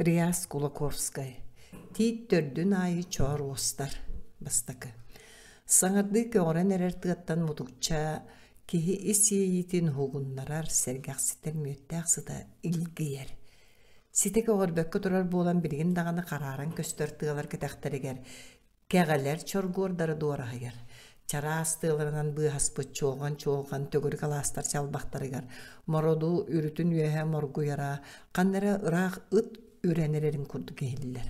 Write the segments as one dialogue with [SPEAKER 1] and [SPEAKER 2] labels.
[SPEAKER 1] Риас Кулаковскай. Ти төрдүн айы чор остар бастакы. Саңырды көңрен әрер тыгаттан мудукча кихи исиитин хугуннарар сергақситер мөттәқсыда илгиер. Сите көңөрбөккө турар болан билген даганы караран көстөр тыгалар кетактарыгер. Кәғәләр чоргордары дуарахыгер. Чарас тыылырынан быаспы чолған чолған төгір каластар чалбақтарыгар. Мороду үрүтүн үөһө моргуяра, қандары ыраах ыт үрәнерерин күрді эһиллер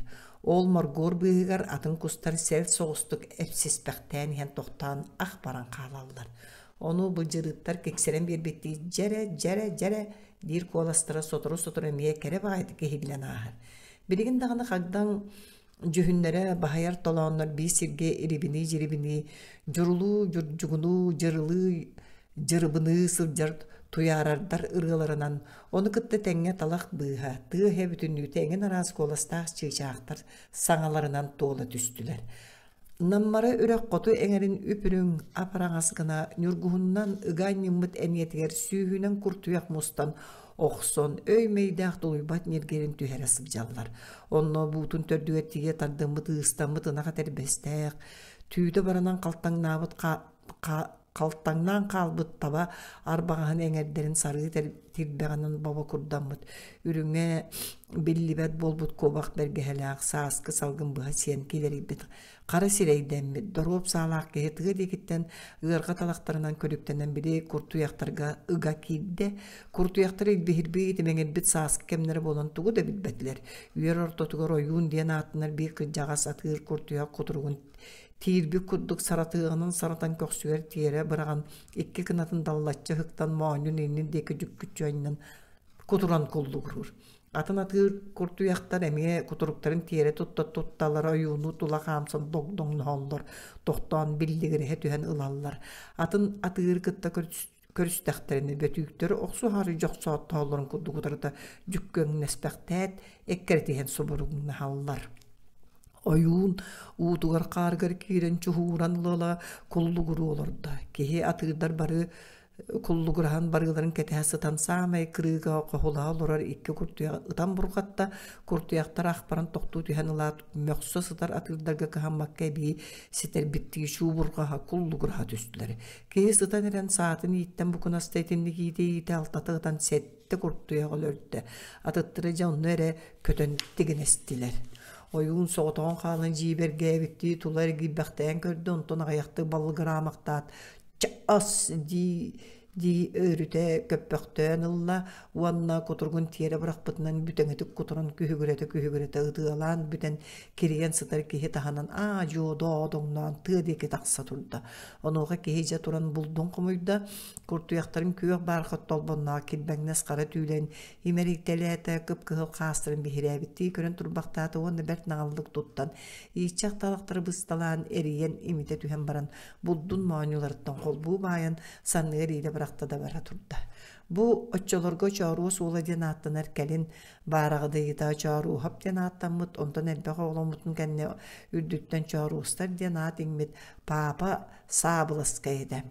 [SPEAKER 1] ол моргур бұйығар, атын күстар сәл соғыстық эпсиспэхтэн иһэн тоқтан ақпаран баран Оны бұл бу жырыттар кексерен бербетті жәрә жәрә жәрә дир коластыра сотору сотору эмие кере бағайды кехиллен аахар билигин дагыны хагдан жүһүннәре баһаяр толооннор бии сирге ирибини жирибини журулуу жырылы жырыбыны туяарардар ырыларынан оны кытты теңе талақ быыха ты хэбүтүннү тәңен араас коластаах чыычаахтар саңаларынан тола түстүлэр наммара үрәк қоту эңерин үпүрүң апараңас гына нүргуһуннан ыгаан ныммыт эниетигер сүүһүнен куртуяк мустан охсон өй мейдах дулуйбат нергерин түһәрэ онно буутун төрдүгеттиге тардыммыт ыыстаммыт ынаха тербестээк түйүтө баранан калтаңнаабыт калтаңнан калбыт таба арбагаһын эңердерин сарыы тирбеганын боба курдаммыт әлі биллибет болбут кобах бергэһэлээх сааскы салгын быһа сиэн килерибит кара сирейдэммит дороб саалаах киһи тыгы дикиттен ыарга талахтарынан көрүктенен били куртуяхтарга ыга киирде куртуяхтар илбихирбиит имеңербит сааскы кемнери болон тугу да билбетилер үйөр ортотугар оюун диэн аатынар бир кыджагас атыыр куртуяк кутуругун тиирби курдук саратыгынын саратан көксүгер тиэре быраган икки кынатын даллачча хыктан моонун иннин деки жүккүччуаннан кутуран кулдугурур атын атыыр куртуяктар эмие кутуруктарын тиэре тутта тутталар оюуну тула хаамсан доңдоңнооллор токтоон биллигиреhe түһэн ылаллар атын атыыр кытта көрүстэхтерини бөтүүктөр оксу хары жок тоолорун курдугутарда жүккөң неспехтээт эккертиһен субуругуна халлар оюун уутугар хааргар киирен чуһууран ылала куллугуру олорда киһи атыырдар бары куллугурахан барыларын кетэһэ сытан саамай кырыыга хохула олорор икки куртуяк ытан буркатта куртуяктар ахпаран токтуу түһэн ылаат мөхсө сытар атыырдарга кыханмакка эбии ситер биттиги чуу буркаха куллугураха түстүлэр киһи сытан эрен саатын ииттен букунаста итинни кииде сетте куртуяк өлөрдө атыттыры жауну эре көтөн ойуун соҕотоҕун хаалын жиибер гээбиттии тулар гиббэхтээн көрдө онтон аҕыйахтык баллыгыраамактаат чаас дии дии өрүтэ көппөхтөөн ылла уанна кутургун тиэре бырахпытынан бүтөңөтүк кутурун күһүгүрөтө күһүгүрөтө ыдыалаан бүтэн кириен сытар киһи таһанан аа жуодоодоңноон тыа диэки тахса турда онуга киһи же туран булдун хомуйда куртуяктарын күөх баархот толбонноо килбэҥнес хара түүлэн имэриктэлээте кып кыһыл хаастырын биһирээбиттии көрөн турбахтаата уонна бэрт нааллык туттан ииччах талактар бысталаан эриен имите түһэн баран булдун моонюларыттан колбуу баайан санныыр быракта да бара турда бу отчоларга чооруу суула диэн ааттан эркелин баарагдыйыта чооруухап диэн ааттаммыт онтон элбэх ооломмутун кэнне үрдүттэн чооруустар диэн аат иңмит паапа саабыласкайда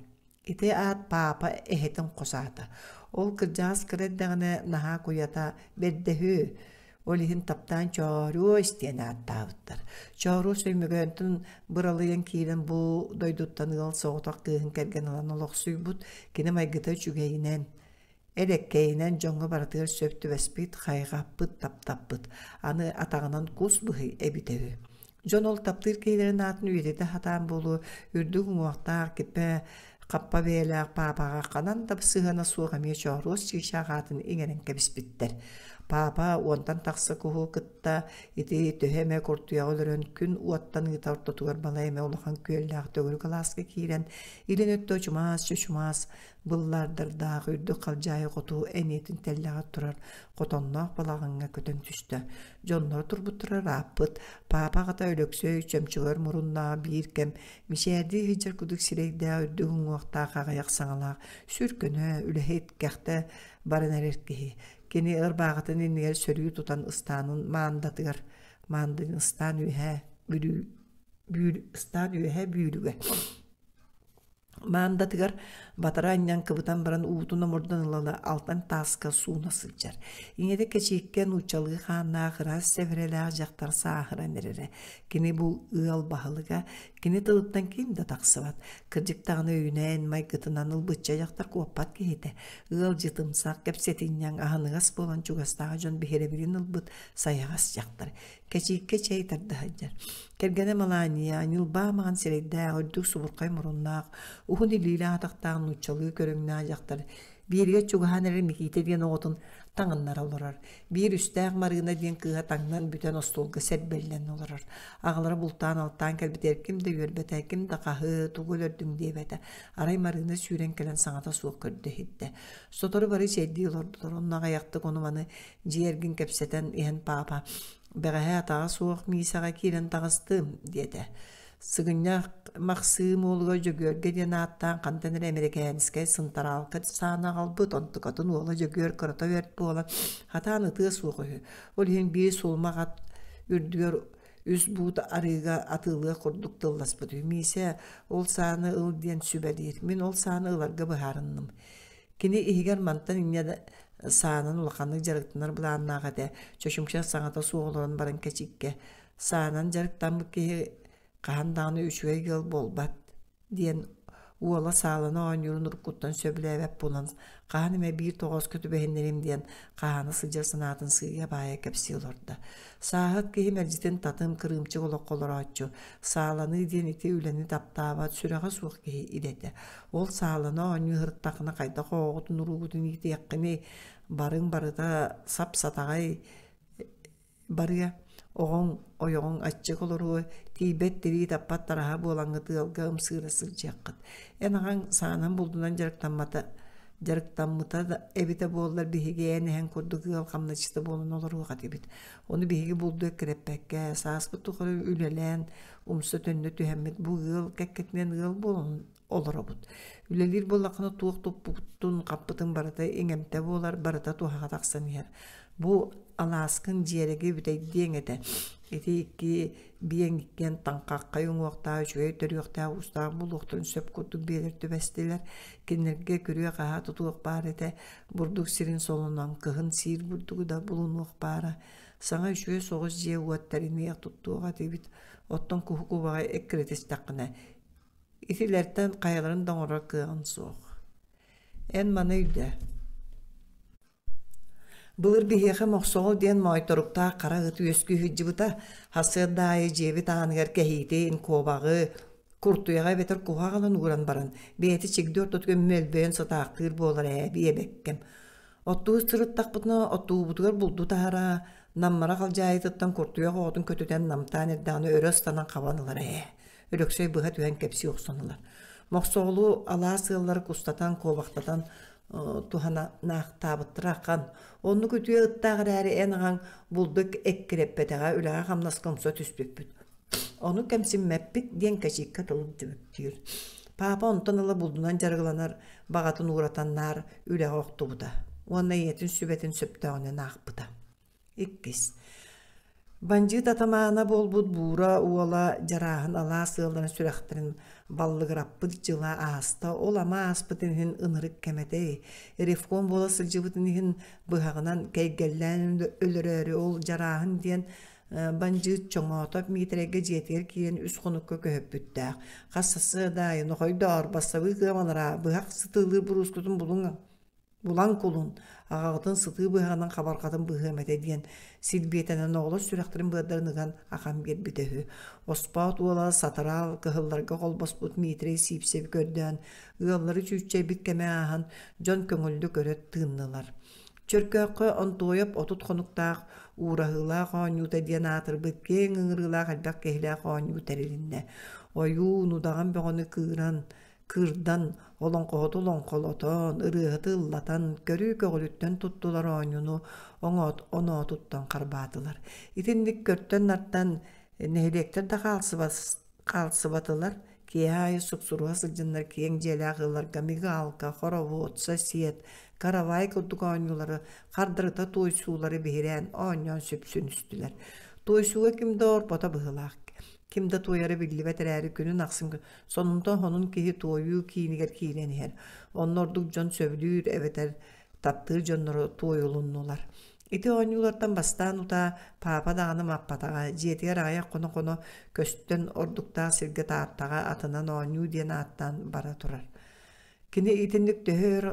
[SPEAKER 1] ите аат паапа эхетин косаата ол кырдьаас дегене наха куята бердэхүү олиһин таптан чоорус тиэне аттаабыттар. Чоорус өймөгөөнтүн быралыйан киирен бу дойдуттан ыал соотак кыыһын керген алан олохсуйбут кине майгыта үчүгейинен Элеккейінен жоңғы баратығыр сөпті вәспит қайғаппыт таптаппыт, аны атағынан кус бұхи әбітеуі. Жон ол таптыр кейлерін атын үйреті хатан болу, үрді күңуақтар кіпі, қаппа бәйлі папаға қанан тапсығына суға мечо рос чиша еңерін Папа онтан тақсы уху кытта ити куртуяг куртуяҕылөрөн күн уаттан ытартотугар бала эме улахан күөллээх төгүл калааска киирэн илин өттө чумаас чучумаас быллардырдаах үрдү халжаайы коту эмиэтин теллага турар хотонноох балаҕыҥҥа көтөн жоннор турбутурар турбуттура папа ката өлөксөй чөмчүгөр муруннаа бииркем мичээрдии хыджар кудук сирейдаа үрдү хуҥуохтаах аҕайах саҥалаах сүркөнө үлэһит кэхтэ Gene ırbağıtın enniger sörüyü tutan ıstanın maandatıgar. Maandın ıstan ühe bürü, bürü, ıstan ühe büyülüge. Maandatıgar батараньян кыбытан баран уутуна мордан ылала алтан таска сууна сылжар. Иңеде кечеккен учалы хана жақтар севреле жактар саахыра нерере. Кини бул ыал бахалыга, кини тылыптан ким да таксыбат. Кырдик тагына үйнәен май гытынан ыл бытча жактар куаппат кейте. Ыал жытымсак кепсетиньян аханыгас болан чугастага жон бихеребирин ыл саягас жактар. Кечекке чей тарды Кергене малания, нилбамаган сирейдә, ордук субуркай муруннак, ухун илиле атактагын анучалыы көрөңнаа жактар биирге чугахан эрер миките диэн оҕотун таҥыннара олорор биир үстээх марыына диэн кыыһа таҥнан бүтэн остолга сэрбэллэн олорор аҕалара бултаан алтаан кэлбитээр ким да үөрбэтэ ким да хаһыы тугул өрдүң диэбэтэ арай марыына сүүрэн кэлэн саҥата суох көрдөһиттэ сотору бары сэйдии олордутор оннаҕайахтык онуманы жиэргин кэпсэтэн иһэн паапа бэҕэһэ атаҕа суох миисаҕа киирэн таҕыстыым диэтэ сыгыннах махсым олго жөгөр геден аттан кантенер американскай сынтарал кат сана албыт онтукатын оло жөгөр кырта берт болан хатан ыты сугы ол хин бие сулмагат үрдүгөр үс буут арыга атылы курдук тыллас бут ол сааны ыл ден сүбәдир мен ол саны ыларга быхарынным кини игер мантан иня саанын улаканы жарыктынар булааннага де чөшүмчә саңата суолорун барын кечикке саанан жарыктан кеһи қанданы үшвей кел болбат диен уола саалына оонюрун уркуттан сөбүлээбеп булан кааныме бир тогоз күтүбеендерим диен кааны сылжыр санаатын сыыя баая кепсиылорда саахыт кихи мержитин татым кырымчы колоколороочу сааланы диен ити үлени таптаава сүрөга суук кихи илете ол саалана оонью ырттакына кайта коогутун уругутун итиеккини барың барыта сап сатағай барыя оғоң ойоғоң аччы холоруы тибет тири таппат тараха буолаңы тыалга ымсыыра сылдьяккыт энагаң саанан булдунан жарыктанмата жарыктанмыта да эбите буоллар биһиге энеһен курдугыал хамначыты буолун олоругат эбит ону биһиги булду эккереппекке сааскы үлелен умсу төннө түһэммит бу ыал кэккетинен ыал буолун олоробут үлелир буоллахына туох туппуттун каппытын барата эңемте буолар барата тухага тахсан Бу аласкын жереги бирей деңеде. Эти ики биен иккен таңқаққа юңуақта, жөй төрюқта, ұстағы бұлықтың сөп көтті белір түбәстелер, кенерге күрі қаға тұтуық бар те бұрдық сирин солынан кығын сир бұрдығы да бұлынуық бары. Саңа жөй соғыз же уаттарын еқ тұттуға дебіт, оттың күхіку бағай әкіретес тақына. Итилерттен қайыларын доңыра кығын соқ. Ән маны үйді. Былыр биһиэхэ мохсоол диэн мойторуктаа қара ыты өскү хүджибыта хасыыр даайы жеби тааныгар кэхиитеин кообагы куртуяга бетер кухагалан угуран баран бээти чигдүөр тотугун мөлбөөн сатаактыыр буолар ээби эбеккем оттуус сырыттакпытына оттуубутугар булду тахара наммара калжаайтыттан куртуяг оотун көтүтен намтаан эрдааны өрө станан кабанылар ээ өрөксөй быха түһэн кепси уксаналар мохсоолу алаа сыыллар кустатан кообактатан Э, туханаах таабыттыраккан онну күтүө ыттаагыр ээри энагаң булдык эккиреппетага үлага комсо түспүппүт ону кемсиммеппит диэн качикка тылып дебиптиир паапа онтон ыла булдунан жаргыланар багатын ууратаннаар үлага октубута уонна иэтин сүбэтин сөптөөнен наахпыта иккис Банжит атамаана болбут буура уала жарахын алаа сыалдан сүрэхпирин бұд жыла ааста ол ама ааспытынхин ынырык кэмэтэ ревком бола сылжыбытынхин быһагынан кэйгэллээн өлөрөөрү ол жарахын диен э, банжыт чоңоотоп митиреге жетер киен үс хунукка көһөппүттээк хассасы дайын нохой доор бассабыы кыамалара быһак булан кулун агагытын сыты быһаганан кабаркатын быһыэмэте диэн силбиэтэнэн оҕолос сүрэхтэрин быаддар ныган ахан биэрбитэһү оспаат уола сатыраал кыһылларга холбоспут миитрей сиипсеп көрдөөн ыаллары чүүччэйбит кэмэ жон дьон көрөт тыыннылар чөркөөххө онтуойоп отут хонуктаах уурахыыла оонньуута диэн аатырбыт кең ыңырыылаах элбэх кэһилээх оонньуу тэрилиннэ ойуу кыыран кырдан олоңқоһоту лоңқолотон ырыһыты ыллатан көрүү көгүлүттөн туттулар оонюну оңоот оноотуттон карбаатылар итинник көрттөн арттан э, нэһилиэктер да каалсыбатылар киэхаайы суксуруа сылдьыннар киэң дьэлээхыыларга мигаалка хороводса сосед каравай кылдык оонюлары кардырыта туйсуулары биһирээн оонньон сүпсүнүстүлэр туйсууга кимдоор бота быһылаах Ким кимде туяра биллибет эрээри күнүн ахсым сонунто хонун киһи туойуу киинигер кииненихер оннордук дьон сөбүлүүр эбетер таптыыр дьонноро туойулуннулар ити ооньуулартан бастаан утаа паапа даҕаны маппатаҕа дьиэтигэр аҕайах коно коно көстөн ордуктаа сиргэ тааттаҕа атынан ооньуу диэн аттан бара турар кини итинник төһөр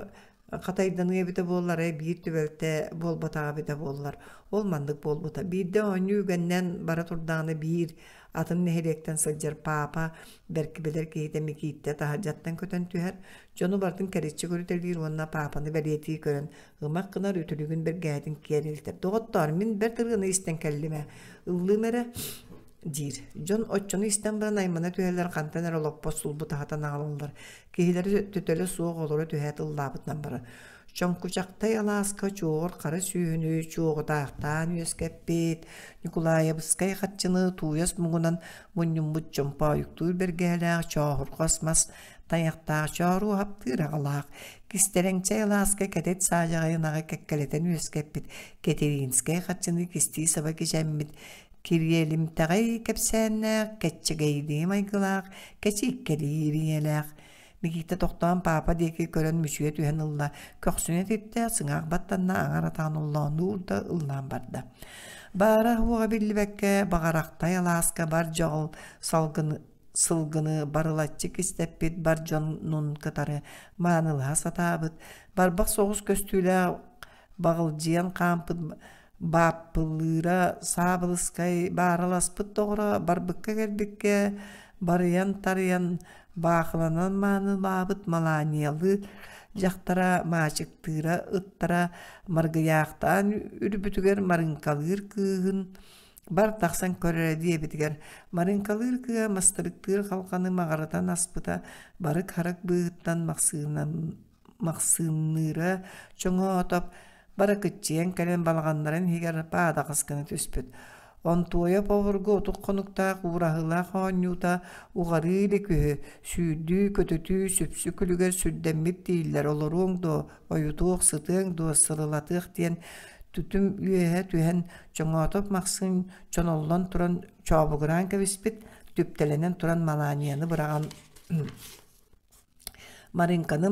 [SPEAKER 1] катайдан болар, буоллар э биир түбөлте болбота абыта буоллар ол мандык болбута биирде үгеннен бара турдааны биир атын нэһилиэктэн сылдьар паапа беркибилер киһитэмми киитте таһаржаттан көтөн түһэр дьону бартын кэриччи папаны уонна паапаны бэлиэтии көрөн ымак бір үтүлүгүн бергээтин киэрилтер мен мин бер тыргыны истэн кэллиме ыллыымэре дир. Дьон отчону истен баран аймана түһэллэр хантан эр олоппос сулбу тахатан аалыллар. Киһилэр төтөлө суох олору түһэт ыллаабытынан бара. Чоңкучактай алааска чуор кара сүүнүү чуогудаахтаан үөскэппит. Никулаевскай хатчыны туйос мугунан муннюмбут чомпа уюктуур бергээлээх чоохуркосмас таяқтаах чоору хаптыырагалаах. Кистереңчей алааска кәдет саажағайынаға кәккәлетен үөскэппит. Кетеринскай хатчыны кисти саба кижэммит. киргелим тагай кепсәннәк, кәтчегәйди майгылак, кәчи кәририеләк. Мигитте тоқтан папа деке көрен мүшуе түйен ылла, көксүне тетте сыңақ баттанна аңар атан ылла, нурда ыллан барды. Бара хуға биллибәкке, бағарақтай аласка бар жол салгыны сылгыны барылатчык истеппит бар жоннун кытары маанылха сатаабыт барбак соғус көстүүлә бағыл жиян кампыт баппылыра сабылыскай баараласпыт тоғыра барбыкка кербикке барыян тарыян баахыланан мааны баабыт маланиялы жактара маачыктыыра ыттара маргыяактаан үрбүтүгер марынкалыыр кыыһын бар тахсан көрөрө диэбитигер маринкалыыр кыа мастырыктыыр халканы магаратан аспыта барык харак быыһыттан махсыыра чоңо бары кытчиен кэлен балганнарын хигер паада кыскыны түспүт онтуоя поворгу отук конуктаах уурахыла оонньуута угарыыли күһү сүүрдүү көтөтүү сүпсү күлүгер сүрдэммит тииллер олоруоң до оютуух сытыың до сырылатыых диэн түтүм үэхэ түһэн чоңоотоп мақсын чоноллон туран чообугураан кэбиспит түптэлэнэн туран маланияны быраган маринканы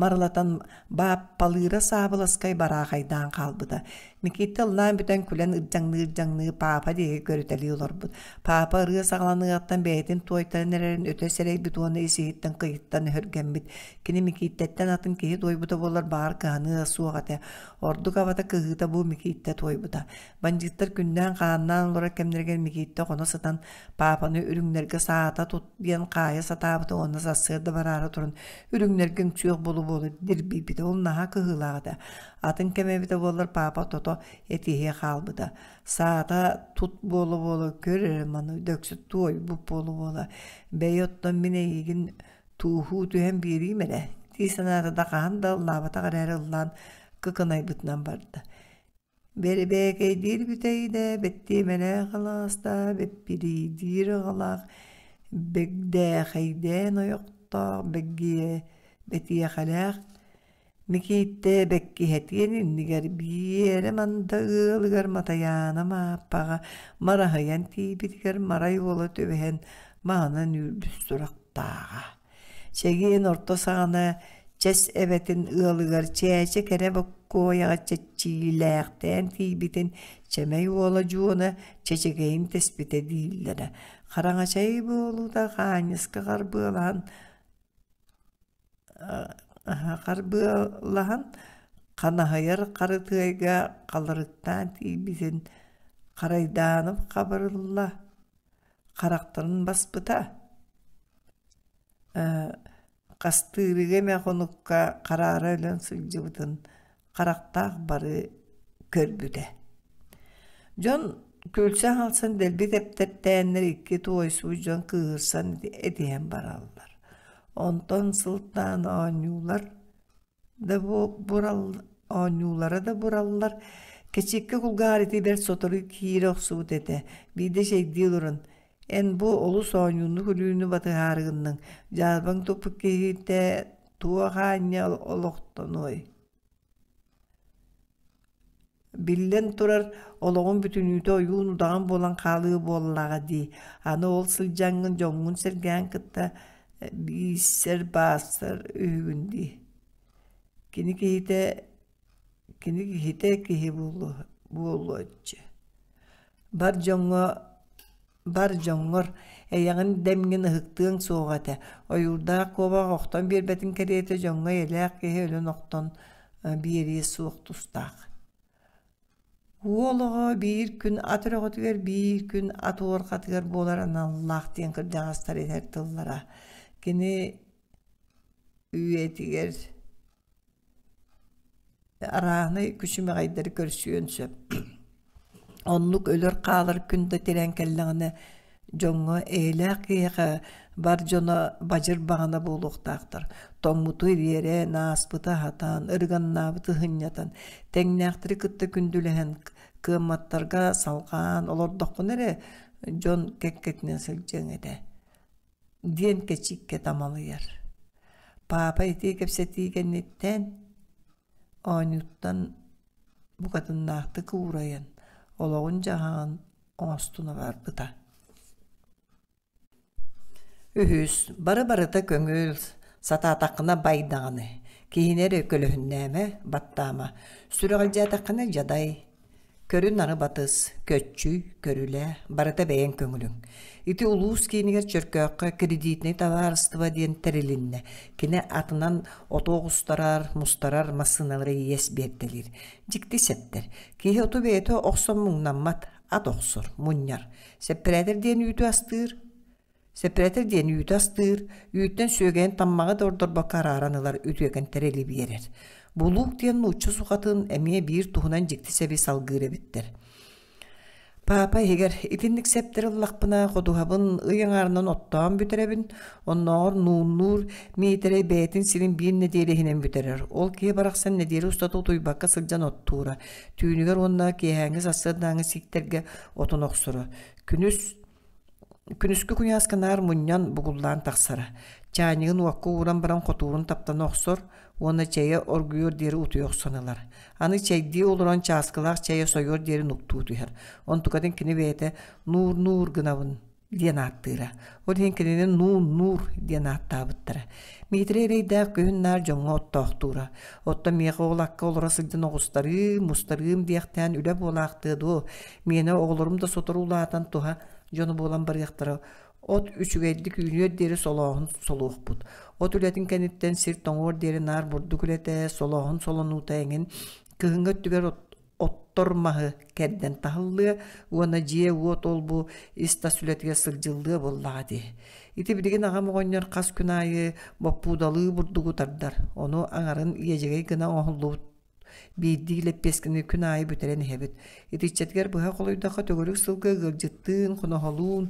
[SPEAKER 1] марылатан баап палыра бара бараахайдаан қалбыда. Никита лаан бүтән күлән ырджаңны папа деге көрүтәли олар бұд. Папа ыры сағаланы аттан бәйтін туайтан әрәрін өте сәрәй бітуаны есейттен қиыттан өрген біт. Кені Микиттәттен атын кейі тойбыта болар бар қаны суағаты. Орду қабата бу бұл той буда. Банжиттар күндән қаннан олар кемнерген Микитті қоны сатан папаны үріңнерге саата тұтден қайы сатабыты оны сасырды барары тұрын. Үріңнерген чүйіқ болу болу дірбейбіті ол наға кығылағыда. Атын кәмәбіті болар папа тото ото этиге калбыда сата тут болу болу көрөм аны дөксү той бу болу болу бейотто мине игин туху дем беримеле ти санада да ханда лавата гарарылдан кыкынай бутнан барды бери беге дир бүтейде битти мене гласта бит бири дир гылак бигде хайдан оюкта бигге бити халак Никиитте бэккиһэтиэн иннигэр биэрэ манда ыалыгар матаяанама аппаға марахаян тиибитигэр марай вола төбэһэн маана нүлбүс турактааға. Чэгиэн орто саана чэс эбэтин ыалыгар чээчэ кэрэ боккоояға чэччиилээхтээн тиибитин чэмэй вола жуона чэчэгэйин тэспитэ дииллэрэ. Хараҥачай буолууда хааньыска харбыалаан қарбылаған қанағайыр қарытыайга қалырыттан тиибисин қарайданып қабырылла қарақтырын баспыта қастыырыге мәхонукка қарары өлөн сылжыбытын қарақтақ бары көрбіде. жон көлсө алсын делби тептертээннер икки туойсуу жон кыырсан бар бараллар онтон сылтаан оонюулар да да бураллар кечикке кулгаарити сотору киир оксубут эте биде шейдиил урун эн бу олус оонюуну күлүүнү батыхаарыгынның жаалбаң тупук киите туохааньа олохтонуой Биллен турар олоғын бүтүнүүтө уюун удаган болан калыы боллага дии аны ол сылжаңын жоңун сергеан кытта бииссер баастар үһүгүнди кини кихите кини кихите киһи буолуоччы бар жоңго бар жоңгор эйяңын дэмгин ыһыктыын суоҕата ойурдаах куобах охтон биэрбэтин кэриэтэ жоҥҥо элээх киһи өлөн охтон биэрии суох тустаах уолоҕо биир күн ат өрөҕөтүгэр биир күн ат уорхатыгар буолар аналлаах диэн кырдьаҕастар этэр тыллара кини үйетигер араны күшіме қайдар сөп. оннук өлөр қалыр күнді тереңкеллеңіне жоңго әйлі кыйыка бар жоңы бажыр бағана болуқтақтыр томмуту вере наспыта хатан набыты хыннятан теңнеактыры күтті күндүлэхен кыымматтарга салган олордоккун жон жоң сылжең диэн кечикке тамалыйар. Папа ити кепсетиигенниттен онюттан букатыннаахты куурайан олоғун жаһаан оңостуна барбыта. Үхүс, бары барыта сата атақына байдағаны, кейінер өкөлөһүннәме баттама, жатақына жадай, Көрін аны батыс, көтчү, көрілі, барата бәйен көңілің. Ити улуус кейінігер чөркөққа кредитный товарство ден тәрелінне. Кіне атынан отоғыстарар, мұстарар масыналары ес берделер. Дикті сәттер. Кейі оту бәйеті оқсан мұңнан мат, ат оқсыр, мұнняр. Сәппірәдір ден үйті астыр, Сепретер ден үйті астыр, үйттен сөген таммаға дордор бакар аранылар үтөген тәрелі булук тиен уччу сухатын эмие биир тухунан жикти себи салгыыребиттер Папа егер итинник септерыллақпына қодуғабын ыйыңарынан оттоон бүтеребин, онноор нууннуур мейтере бээтин сирин биир недерехинен бүтерер. Ол кие бараксан недери устату туйбакка сылжан оттуура. Түйүнүгер онна киэңиз ассырдааңы сиктерге отун оксуру. Күнүс күнүскү күн асканаар муннян бугуллаан таксара. Чаанигин уакку уран баран котуурун таптан оксор – оны чәйе оргуйор дери утуйох саналар. Аны чәйди олурон часкылах чәйе сойор дери нукту утуйар. Он тукатын кини нур-нур гынавын диен аттыра. Ол хен нур-нур диен аттабыттыра. Митре рейда күйіннар Отта меға олаққа олыра сылдын оғыстарым, мұстарым дияқтан үлі болақты до. Мені да сотыр туға жоны болан бар яқтыра От үчүгәйдик үйнөр дери солоғын солуқпут. От үләтін кәнеттен сир тоңор дери нар бурдук үләтә солоғын солонута еңін кыһыңгы түгәр оттор махы кәдден тахыллы уана жээ уот олбу иста сүләтгә сылдылды буллады. итибидигин ага могоннор кас күнайы баппудалы бурдугу тардар. Ону аңарын иежегей гына оһуллубут бейдийле пескіні күн айы бүтерен хебет. Итиччеткер бұға колуйдаха төгілік сылгы ғылжыттың, құнахалуын,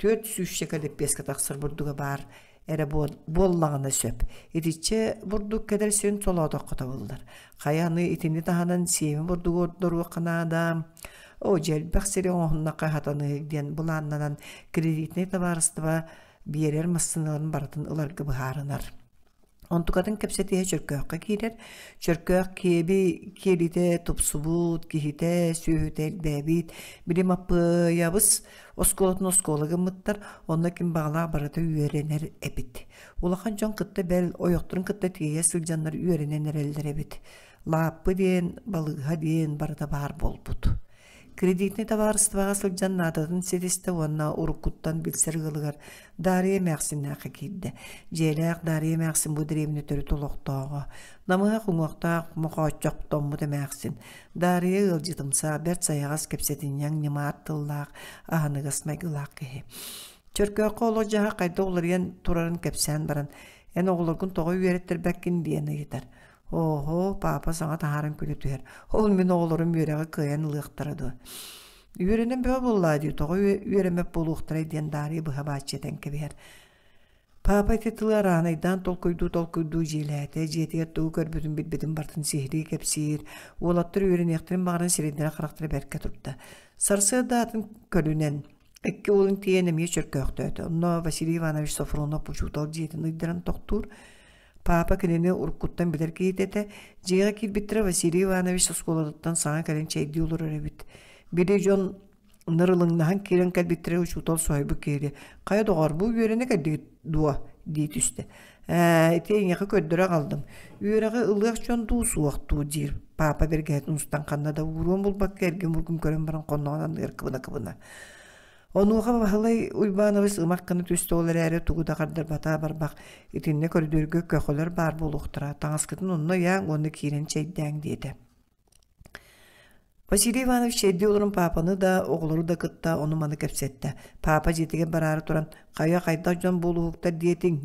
[SPEAKER 1] төт сүйшшекеліп беске тақсыр бұрдуға бар әрі боллағына сөп. Ириче бурдук кедер сен толауда қота болдар. Қаяны итіні тағанын семі бұрдуғы ордоруы қынада. О, жәлбәқ сірі оңынна қайхатаны ғегден бұланнанан кредитіне табарыстыва берер мұссыныларын баратын ұларғы бұхарынар. Онтукатын кепсетие чөркөккө кийлер. Чөркөк кеби келите тупсубут, кихите, сүйөтел бэбит, билим аппы ябыс, осколотун оскологы мыттар онна ким бағала барата үйеренер эбит улахан жон кытта бел ойоктурун кытта тигеге сылжаннар үйерененер элдер эбит лааппы диэн барыда бар барата баар болбут кредитный товарствоға сылжан нададын седесте онна урукуттан билсер гылыгар дария мәқсимнақы кейді. Желәқ дария мәқсим бұдыревіне түрі тұлықтағы намыға хуңуақтаақ мохооччоқ томмут эмээхсин даарыя ылжытымса берт саяғас кепсетиньяң немаат тыллаақ аһаныгас майгылаақ киһи чөркөөхө оло жаһа кайда уларыйан турарын кепсян баран эн оҕолоргун тоҕо бәккен диэн ыйытар Охо, папа саңа таһарын күлү түһэр ол мен оҕолорум үөрэҕи кыйан ылыахтара дуо үөренен бөһө буллаа дии тоҕо үөремеп булуухтарай диэн даарыы Папа тетылар анайдан толкойду толкойду желәте, жетеге туу көрбүтүн бит бартын сехри кепсир, олаттыр үйренектен багынын сиренден характер бәркә турды. Сарсы датын көлүнен, Экке олын тиенеме чөркөктө Но Василий Иванович Софронов пучутал жетин ыйдыран токтур. Папа кинене уркуттан бидер кейтете, жега килбиттер Василий Иванович сосколадыттан саңа кәлен чейди улур өребит. Бири жон нырылыңнахан керен кәлбиттер учутал сойбу кері. Кая доғар бұл үйрене кәдігіт дуа дии түстэ ә, теңеха көрдөрө калдым үөрэҕе ылыах чон дуу суохтуу дейір. папа бергеэтин устан канна да уурун булбакка эргим бургум көрөн баран конногонан ыгыр кыбына кыбына онуоха баһалай уйбааныбыз ұмақ қыны түсті олар әрі тұғыда қардыр бата бар барбак итинне көрдүргө көхөлөр бар Таңыз күтін онно яаң оны киирен чейдээң деді. Василий Иванович әдді олырын папаны да, оғылыры да кытта, оны маны кәпсетті. Папа жетіген барары тұран, кая қайда жон болу ұқтар диетің,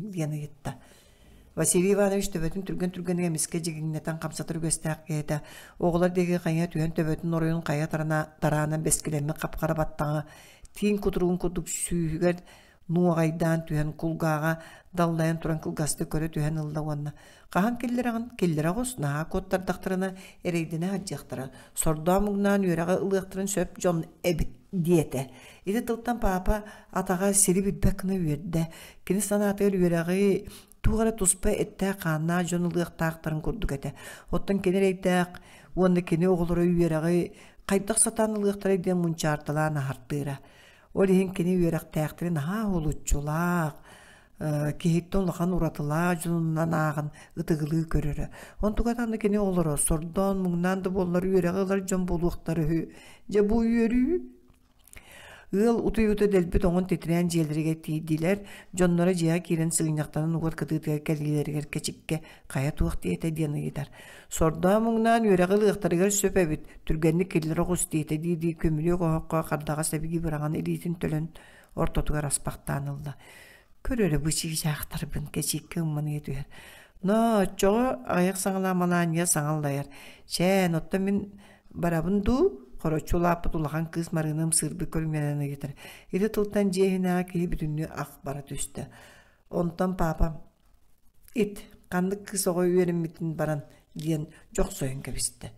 [SPEAKER 1] Василий Иванович төбөтүн түрген түргенге миске жигиңнетен камсатыр көстәк кээде. Оғылар деге қайя түйен төбөтүн оруйын кая тарана, тараанан бескелемі капкара баттаңы Тиін сүйігер нуағайдан түһен кулгаға даллайын туран кылгасты көрө түһен ылдауанна кахан келлераган келлера госнаха әрейдіне аджақтыра. хаджактыра сордоамугнаан үйрағы ылыактырын сөп жон әбіт диэте Иді тылтан папа атаға бәкіні өрді. Кені сана атығыр үйрағы туғары тұспа әтті қанына жон ылыактаактарын курдук эте Оттан кенерейтэк уонна кини оголоро үөрагы кайдах сатаан ылыактар эден мунчаарталаан ол иһин кини үөрактээхтирин аа улуччулаах э, киһиттон лахан уратыла жунунан аагын ытыгылыы көрөрө онтугатаны кини олоро сордон муңнан да боллар үөрэҕи ылар жон булуохтары же бу үөрүү Ыл утуй уту дэлбүт оңон тетирен жээлерге тийдилер, жоннора жия кирен сылыйнактанын угар кытыытыга келгилергер кечикке кая туак тиете диэн ыйытар. Сорда муңнан үрегыл ыктарыгар сөпөбүт, түргенни киллер огус тиете дийди көмүлү кохокко кардага себиги быраган илиитин төлөн ортотугар аспактаанылды. Көрөрө бычык жаактарбын кечикке ымманы етуер. Но чоғы аяқ саңыламалан я саңалдайыр. Чән отта мен барабын ду хорочулааппы тулаган кыз марыным сырбы көлгенен ыгытыр. Ири тылтан жеһинаа киһи бүтүннү ах бара түстө. Онтон папа ит кандык кыз огой үөрүммитин баран диен жок союн кебистэ.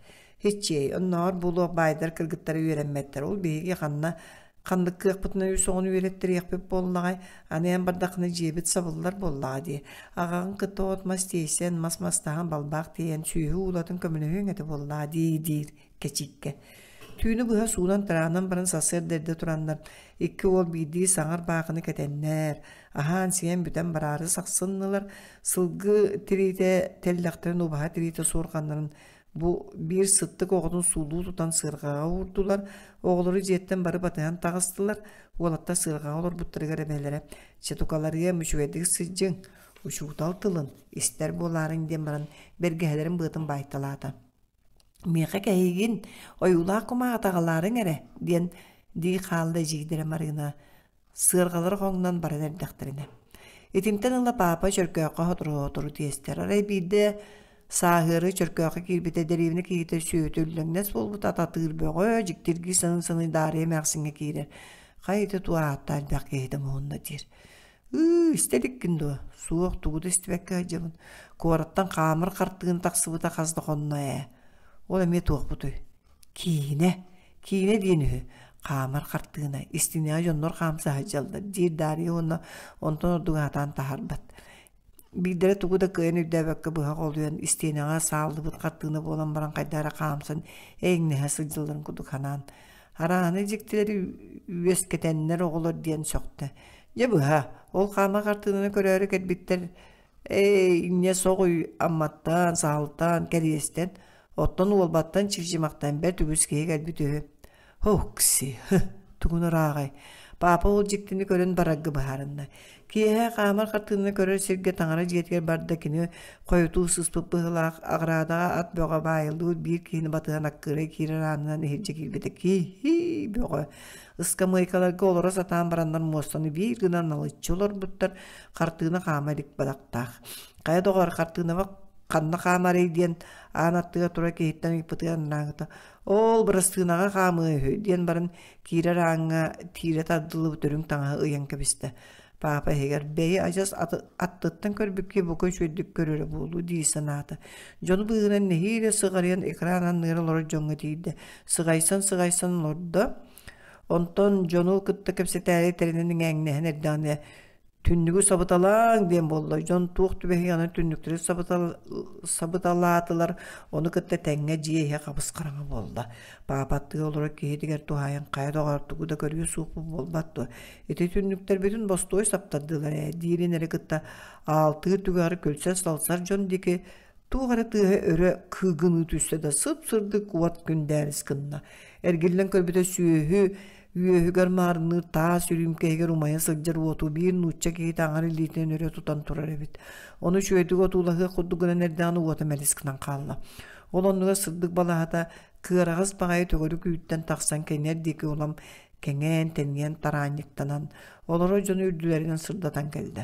[SPEAKER 1] Хичей онноор байдар кыргыттар үйренметтер. Ул биһиги ханна қандық кыақпытына үй соғын үйреттір еқпеп болнағай, анаян бардақыны жебіт сабылдар боллаға де. Ағағын кыты отмас тейсен, мас-мастаған балбақ тейен сүйі улатын көмілі өңеді боллаға дейдер кәчікке түйіні бұға суынан тұранын бірін сасыр дерді тұрандыр. Икі ол бейді саңар бағыны кәтеннер. Ахан сиян бүтін барары сақсынылар. Сылғы тірейте тәлліқтірін обаға тірейте сорғанларын. Бұ бір сұттық оғының сұлу тұтан сұрғаға ұрдылар. Оғылыры жеттен барып батыған тағыстылар. Олатта сұрғаға ұлар бұттырға рәбелері. Шетукалария мүшуәдігі сүйдің. Үшуғдал тылын, істер боларын демірін, бергелерін бұтын байталады. Меха кәйгін ойула құма атағаларың әрі, ден дей қалды жегдері марғына сұрғалыр қоңынан барадар дақтырына. Етімтен ұлы папа жүркөқі құтыру отыру тестер арай бейді, сағыры жүркөқі келбеті дәревіні кейті сөйті бол бұт ататыр бөғі, жіктіргі сының сыны дары мәқсіңе кейдер. Қайты туа аттар бәқ кейді мұғында дер. Үстелік күнді, суық туғыды істебәкке әдемін. Қуараттан қамыр тақсы тақсыбыта қазды қонына ол эме туохпуту кийине кийине диэнүһү хаамар хартыына истиниа жоннор хаамсаһа жалда диирдаарии онно онтон ордугаатаан тахарбат билдере тугуда кыен үддэбэкке быһа олуян истиниаға саалдыбыт хартыына болан баран кайдаара хаамсан жылдың сыдьылларын кудук ханаан арааны жиктилери үөскетеннер оголор диэн сөктө же быһа ол қарттығына хартыына көрөөрү кетбиттер э инне согуй амматтан саалтан кэриэстен Оттон уолбаттан чивжимақтан бәр түбіскеге кәлбүтөһү. Хох кісі, түгінір ағай. Папа ол жіктіні көрін барагы бахарынна. Киэхэ қамар қартыны көрір серге таңара жетгер барда кіні қойыту сыспып бұғылақ ат бөға байылды бір кейіні батыған аққыры кері рамынан эхерже келбеті ки-хи бөға. Искамайкаларға олора сатан барандар мостаны бұттар қартыны қамарик бадақтақ. Қая доғар қартыны қанна қамар дейден анаттыга тура киһиттен ыйппытыга аннааҥыта ол бырастыынаҕа хаамыыһы диэн баран киирэр ааҥҥа тиирэ тардылыбы төрүң таҥаһы ыйан кэбистэ папа һигер бэйи ажас аттыттан көрбүпке букой чүйдүк көрөрө булу дийсэн аата жону быынан неге сыгарыан экранан ныыра жоңго тийде сыгайсан сыгайсан лордо онтон жону кытта түннүгү сабыталаң дем болло жон туох түбеһи аны түннүктүрү сабыталаатылар ону кытта тәңге жиэхе кабыскараңа болда паапаттыы олоро киһитигер тухайын кая доғартугу да көрүү суупу болбатту ити түннүктер бүтүн бостой саптадылар э кытта аалтыы түгары көлсө салсар жон дики туғары тыһы өрө кыгыны түссе да сып қуат куат күндәрис кынна эргиллен көрбүтө үөһүгер маарынныыр таа сүрүмкеһигер умайа сылдьар уоту биир нуучча киһи таҥар илиитинэн өрө тутан турар эбит ону чүөдүгө туулахыа куддугунан эрдаан уота мэлискынан хаалла ол оннуга сырдык балаата кыарагыс баҕайы төгөрү күүттэн тахсан кэнэр дики улам кеңен тенген тараанниктанан олоро дьону үрдүлеринен сырдатан келди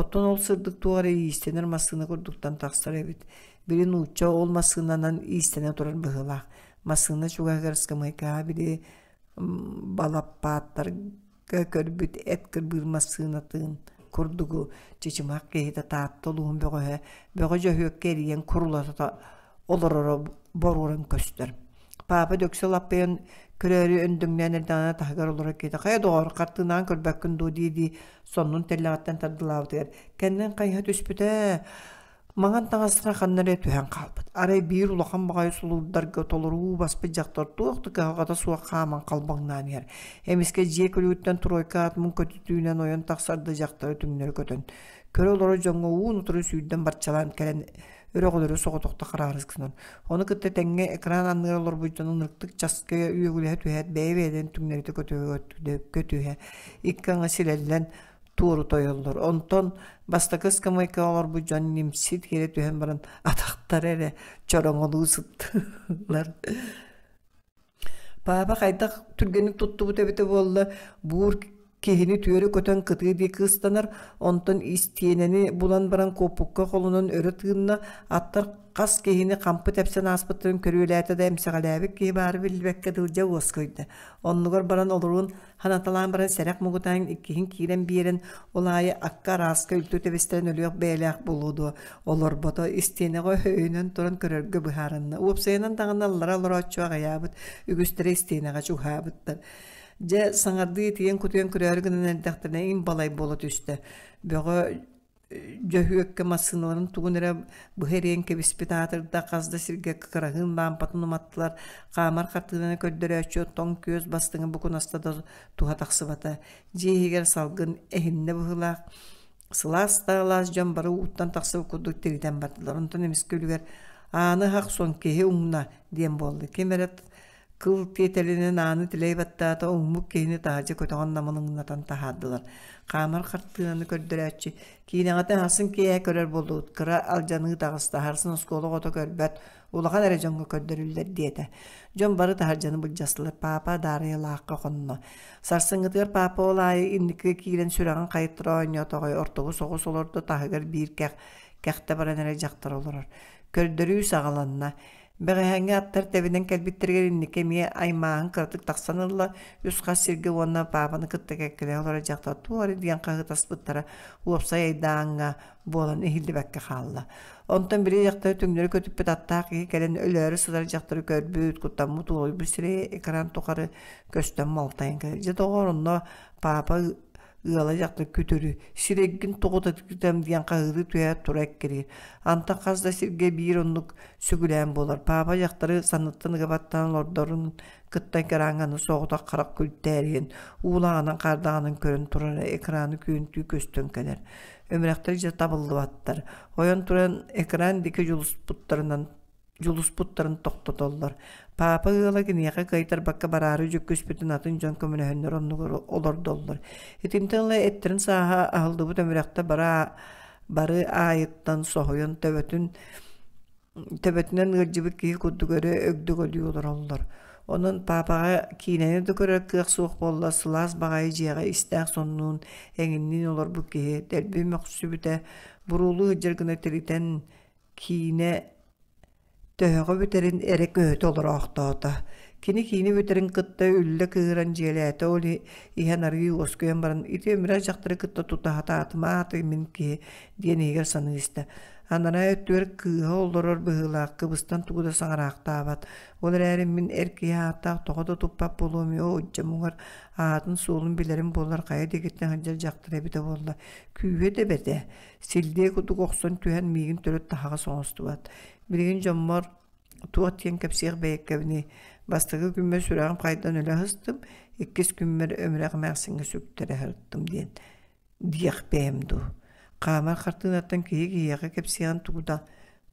[SPEAKER 1] оттон ол сырдык туара иистенер массыны курдуктан тахсар эбит бирин нуучча ол массынанан иистене турар быһылаах массына чугаһыгар скамыйкаа били балаппааттар көрбүт эт кырбырмасыынатын курдугу чечимак кехите таат бөгөһө бөгө жөһүөкке эриен курулата олороро борурын көстөр папа дөксө лаппыйын күрөөрү өндүңнен эрдана тахгар олоро кете кая доору картынаан көрбөккүн дуу соннун маңан таңастыра ханнары түһән қалбыт. Арай бейір ұлақан бағай сулударга толыру баспы жақтар туақты қағада суа қаман қалбаңнан ер. Емеске жек көлігіттен тұройка атмын көтітуінен ойын тақсарды жақтары түңнер көтін. Көрі олары жоңғы уын ұтыры сүйден барчалан кәлен тоқта оны экран анныралор буйтанын ырктык частке үйөгүлэ тууру тойолдор онтон бастакыс камойка олор бу жанним сит хере түһөн баран атактар эле чороңолуу сыттылар баба кайдак түргенник туттубут эбите буолла буур кеһини түөрү көтөн кытыы дии кыыстанар онтон истиэнени булан баран копукка колунун өрө тыынна аттар қас кейіні қампы тәпсен аспыттырын көрүләті да әмсіғаләбік кей бары білбәкке дылжа баран олырын, ханаталан баран сәрәк мұғытайын иккейін кейлен берін, олайы аққа расқа үлті төбестерін өліғ болуды. Олар бұты істені туран өйінен тұрын көрергі бұхарынны. Өпсайынан тағынан же саңарды тиен күтен күрәргінен элдәхтіне балай болы түсті. Бөғі жөһүөккө э, массынорун тугунера быһерен кебиспитаатырда казда сирге кырагын лампатын уматтылар камар көддәрә көрдөрөчү тоң көз бу букун да туха таксыбата жээхигер салгын эхинне быһылаак сылаас таалаас жомбары уттан таксыбы кудук бардылар онтон эмискөлүгер ааны хак сон кеһе уңна диэн болду кемерет кыл тетелинен аны тилей баттаата уңмук кини таажы көтөҕөн намыныңнатан таһаадылар хаамар хартыаны көрдөрөөчү киинеҕата асын кээ көрөр болуут кыра алжаныы тагыстаһарсын осколог ото көрбөт улахан эре дьонго көрдөрүлдер диэте дьон бары таһаржаны булжастылар паапа даарыылаакка хонно сарсыңытыгар паапа олаайы инники киирен сүрэҕин хайыттыра ойньотоҕой ортогу соҕус олордо таһыгар биир кэх баран эре жактар олорор көрдөрүү саҕаланна Бәғәһәңе аттар тәбінен кәлбіттіргер иннеке мие аймағын қыратык тақсанылла, үс сирге онна папаны кыттыға кіле олара жақта туары деген қағы таспыттара улапса айдааңа болан эхилді бәкке қалла. Онтан бірі жақта түңнері көтіп бет аттақ ке кәлен өләрі сыдар жақтары көрбі үткіттан мұтулы бүсіре экран тұқары көстен малтайын кәлі. Жетоғыр онна ыала жақты көтөрү сиреггин тоғода тикдам диянка ыры туя турак анта казда сирге биир оннук сүгүлән болар паапа жактары саныттын габаттан лордорун кыттан кераңаны соғыта қарақ күлттәрген улағынан қардағанын көрін тұрын экраны күйінтүй көстөн кәлер өмірақтар же табылды баттар оян туран экран дике жұлыс бұттарынан жұлыс бұттарын Папа ыалагыныака кайтар бакка барары жүккүспүтүн атын жон көмүнөһөннөр оннугур олордоллор. Итимтелле эттерин сааха ахылдыбы төмүрөктө бара бары айыттан төбөтүн төбөтүнөн ыржыбыт кии куддугөрө өгдөгөлүюлор оллор. папага кийнени дөкөрөр кыах суох болла сылаас багайы жиэҕэ истээх соннуун эңиннин олор бу киһи дэлби мөхсүбүтэ бурулуу тиритен төһөгө бүтерин эрек өтө олорохтоота кини кини бүтерин кытта үлле кыыран желээте оли иһанарги оскуен баран ити өмүрэ жактыры кытта тутахата атмааты минки диэн игер саныыста анара өттүөр кыыһа олорор быһыылаах кыбыстан тугуда саҥараахтаабат ол эрээри мин эр киһааттаах тоҕо да туппап булууми о уджамуҥар аатын суолун билерин буоллар хайа дигиттен хаджар жактыр эбите буолла күүһө да бэте силдие кутук охсон түһэн миигин төрөт таһаҕа соҥостубат Билигин жоммор туот тиен кепсиях бэйек кэбни. Бастығы күммер сүрағым қайдан өлі хыстым, еккес күммер өмірәғім әқсіңге сөптірі хырттым дейін. Диях бәйімду. Қамар қартын аттан кейі кейіғы кепсиян туғда.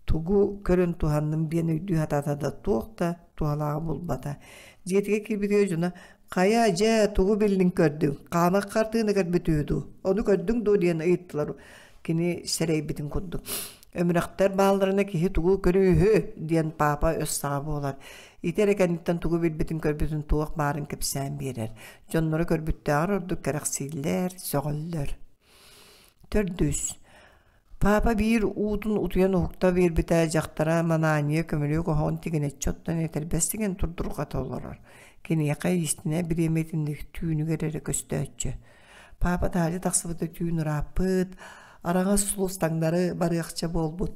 [SPEAKER 1] Тугу көрін туғанным дейін үйді хататада туақта, туғалаға болбата. Диетіге кейбігі өзіна, қая жә туғы білдің көрдің, қамар қартыны көрбітуіду. Оны көрдің ду дейін ұйттылар. Кені сәрей бітін күндік. Өмірақтар балдырына кехи тугу көрүйі ден папа өз саға болар. Итер екеніктен тугу білбітін көрбітін туық барын кіпсән берер. Жоннары көрбітті ағыр ордық кәріқсейлер, Төрдүс. Папа бир уутун утуян ухукта бир бита жактара манания көмөлү кохон тигине чоттан этербес деген турдурга толорор. Кенияка истине бир эметиндик түйүнүгерери Папа таажы таксыбыта түйүн рапыт, араңа сулуу стаңдары бар болбут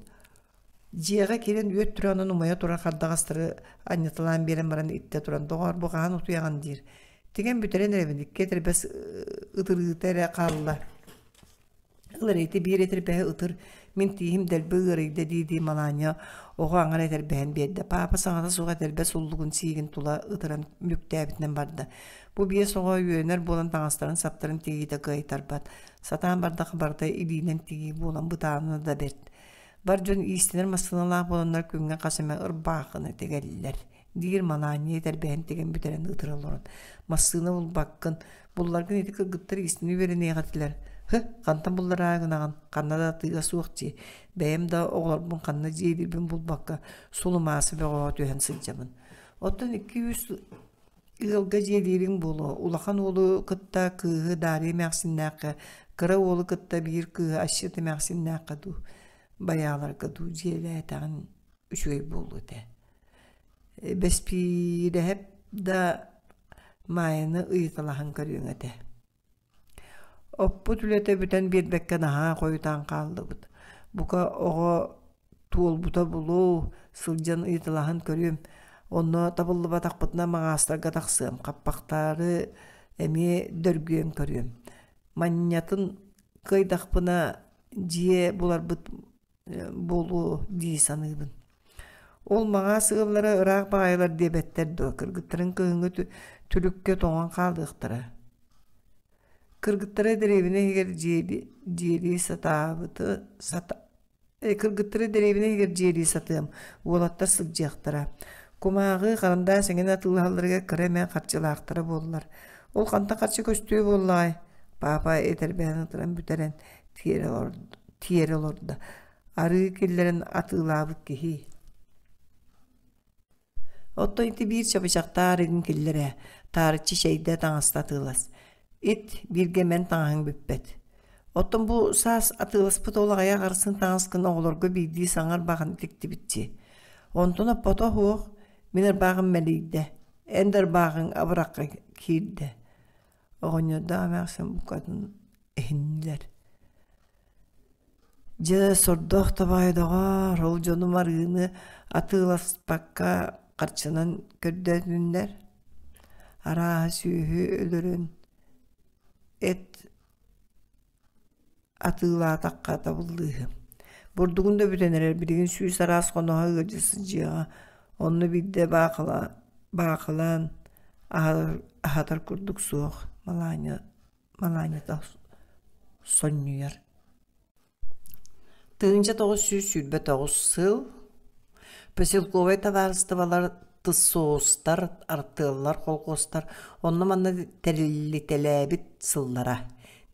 [SPEAKER 1] жыйага келен өт туранын умая туран кардагастыры анняталаан берен баран итте туран доңор бугаан утуяган ұтыр тиген ұтыр ұтыр ұтыр ұтыр ұтыр ұтыр ұтыр ұтыр ытыр Мин тиһим дэлбе ырыйда диди маланья ого аңара этер бәһен биэддэ. Папа саҥата суға дэлбэ суллугун сиигин тула ытыран мүктээбитинен барды Бу бие сого үйөнөр болан таңастарын саптарын тииде кыайтарбат. Сатаан барда хабарда илиинен тиги болан бытааны да берт. Бар жөн истинер масыналаа боланнар күнгө касыма ырбаахыны тегеллер. Дигир маланья этер бәһен теген бүтэрен ытырылорун. Массыны бул баккын. Булларгын эти кыргыттар истини берен Хы, қантан бұлдарағынаған, қанна да тыға суақчы. Бәйім да оғларбын қанна жейбірбін бұлбаққа, сұлы масы бәғуа түйен сылжамын. Оттан 200 ылға жейбірін болу, улахан олы қытта кығы дары мәқсіннақы, кыра олы қытта бір кығы ашыты мәқсіннақы ду, баяларға ду жейлі әтағын үшуей болу де. Бәспейді әп да майыны ұйытылаған көріңі де. Оппу түлете бүтән бирбеккә наһа қойтан қалдыбыт. Бука ого туолбута бута сылжан ыйтылаһын көрүм. Онно табыллы батак бутна қаппақтары эме дөргөн көрүм. Маннятын кыйдақпына жие булар э, болу дии саныйбын Ол маңа сығылары ырақ бағайлар дебеттер дө, кыргыттырын кыһыңы түлүккө тоңан калдыктыра Кыргыттары деревине егер жеби жери сатабыты сата кыргыттары деревине егер жери сатыым уолаттар сылжыактара кумагы карында сеңен атылалдырга кыреме карчылаактары боллар ол канта карчы көстү боллай папа этербеяны тыран бүтерен тиери лорда арыы киллерин атыылаабыт кихи отто ити биир чабычакта арыгын киллере таарычы шейде таңастатыылас Ит биргемен таңаң бүппет. Оттон бу саас атылыспыт олағая қарсын таңыскын оғылорғы бейді саңар бағын текті бітті. Онтона пото хуық, минер бағын мәлейді, әндер бағын абыраққа кейді. Оғынерда амақсын бұл қатын әйінділер. Жеді сордоқ табайдыға, ол жоным арғыны атыласпаққа қарчынан көрдәдіндер. Ара сүйі өлөрүн et atığlata kata bullığım. Burduğun da bütenerer bir gün şu saras konuğa gıcısın cığa. Onu bir de bakıla, bakılan ahadır, ahadır kurduk soğuk. Malanya, malanya da sonluyor. Тыынча тоғыз сүүс сүүрбө тоғыз сыл, поселковый товарстволар ты соустар артылар холгостар онны манна тәриллителәбит сыллара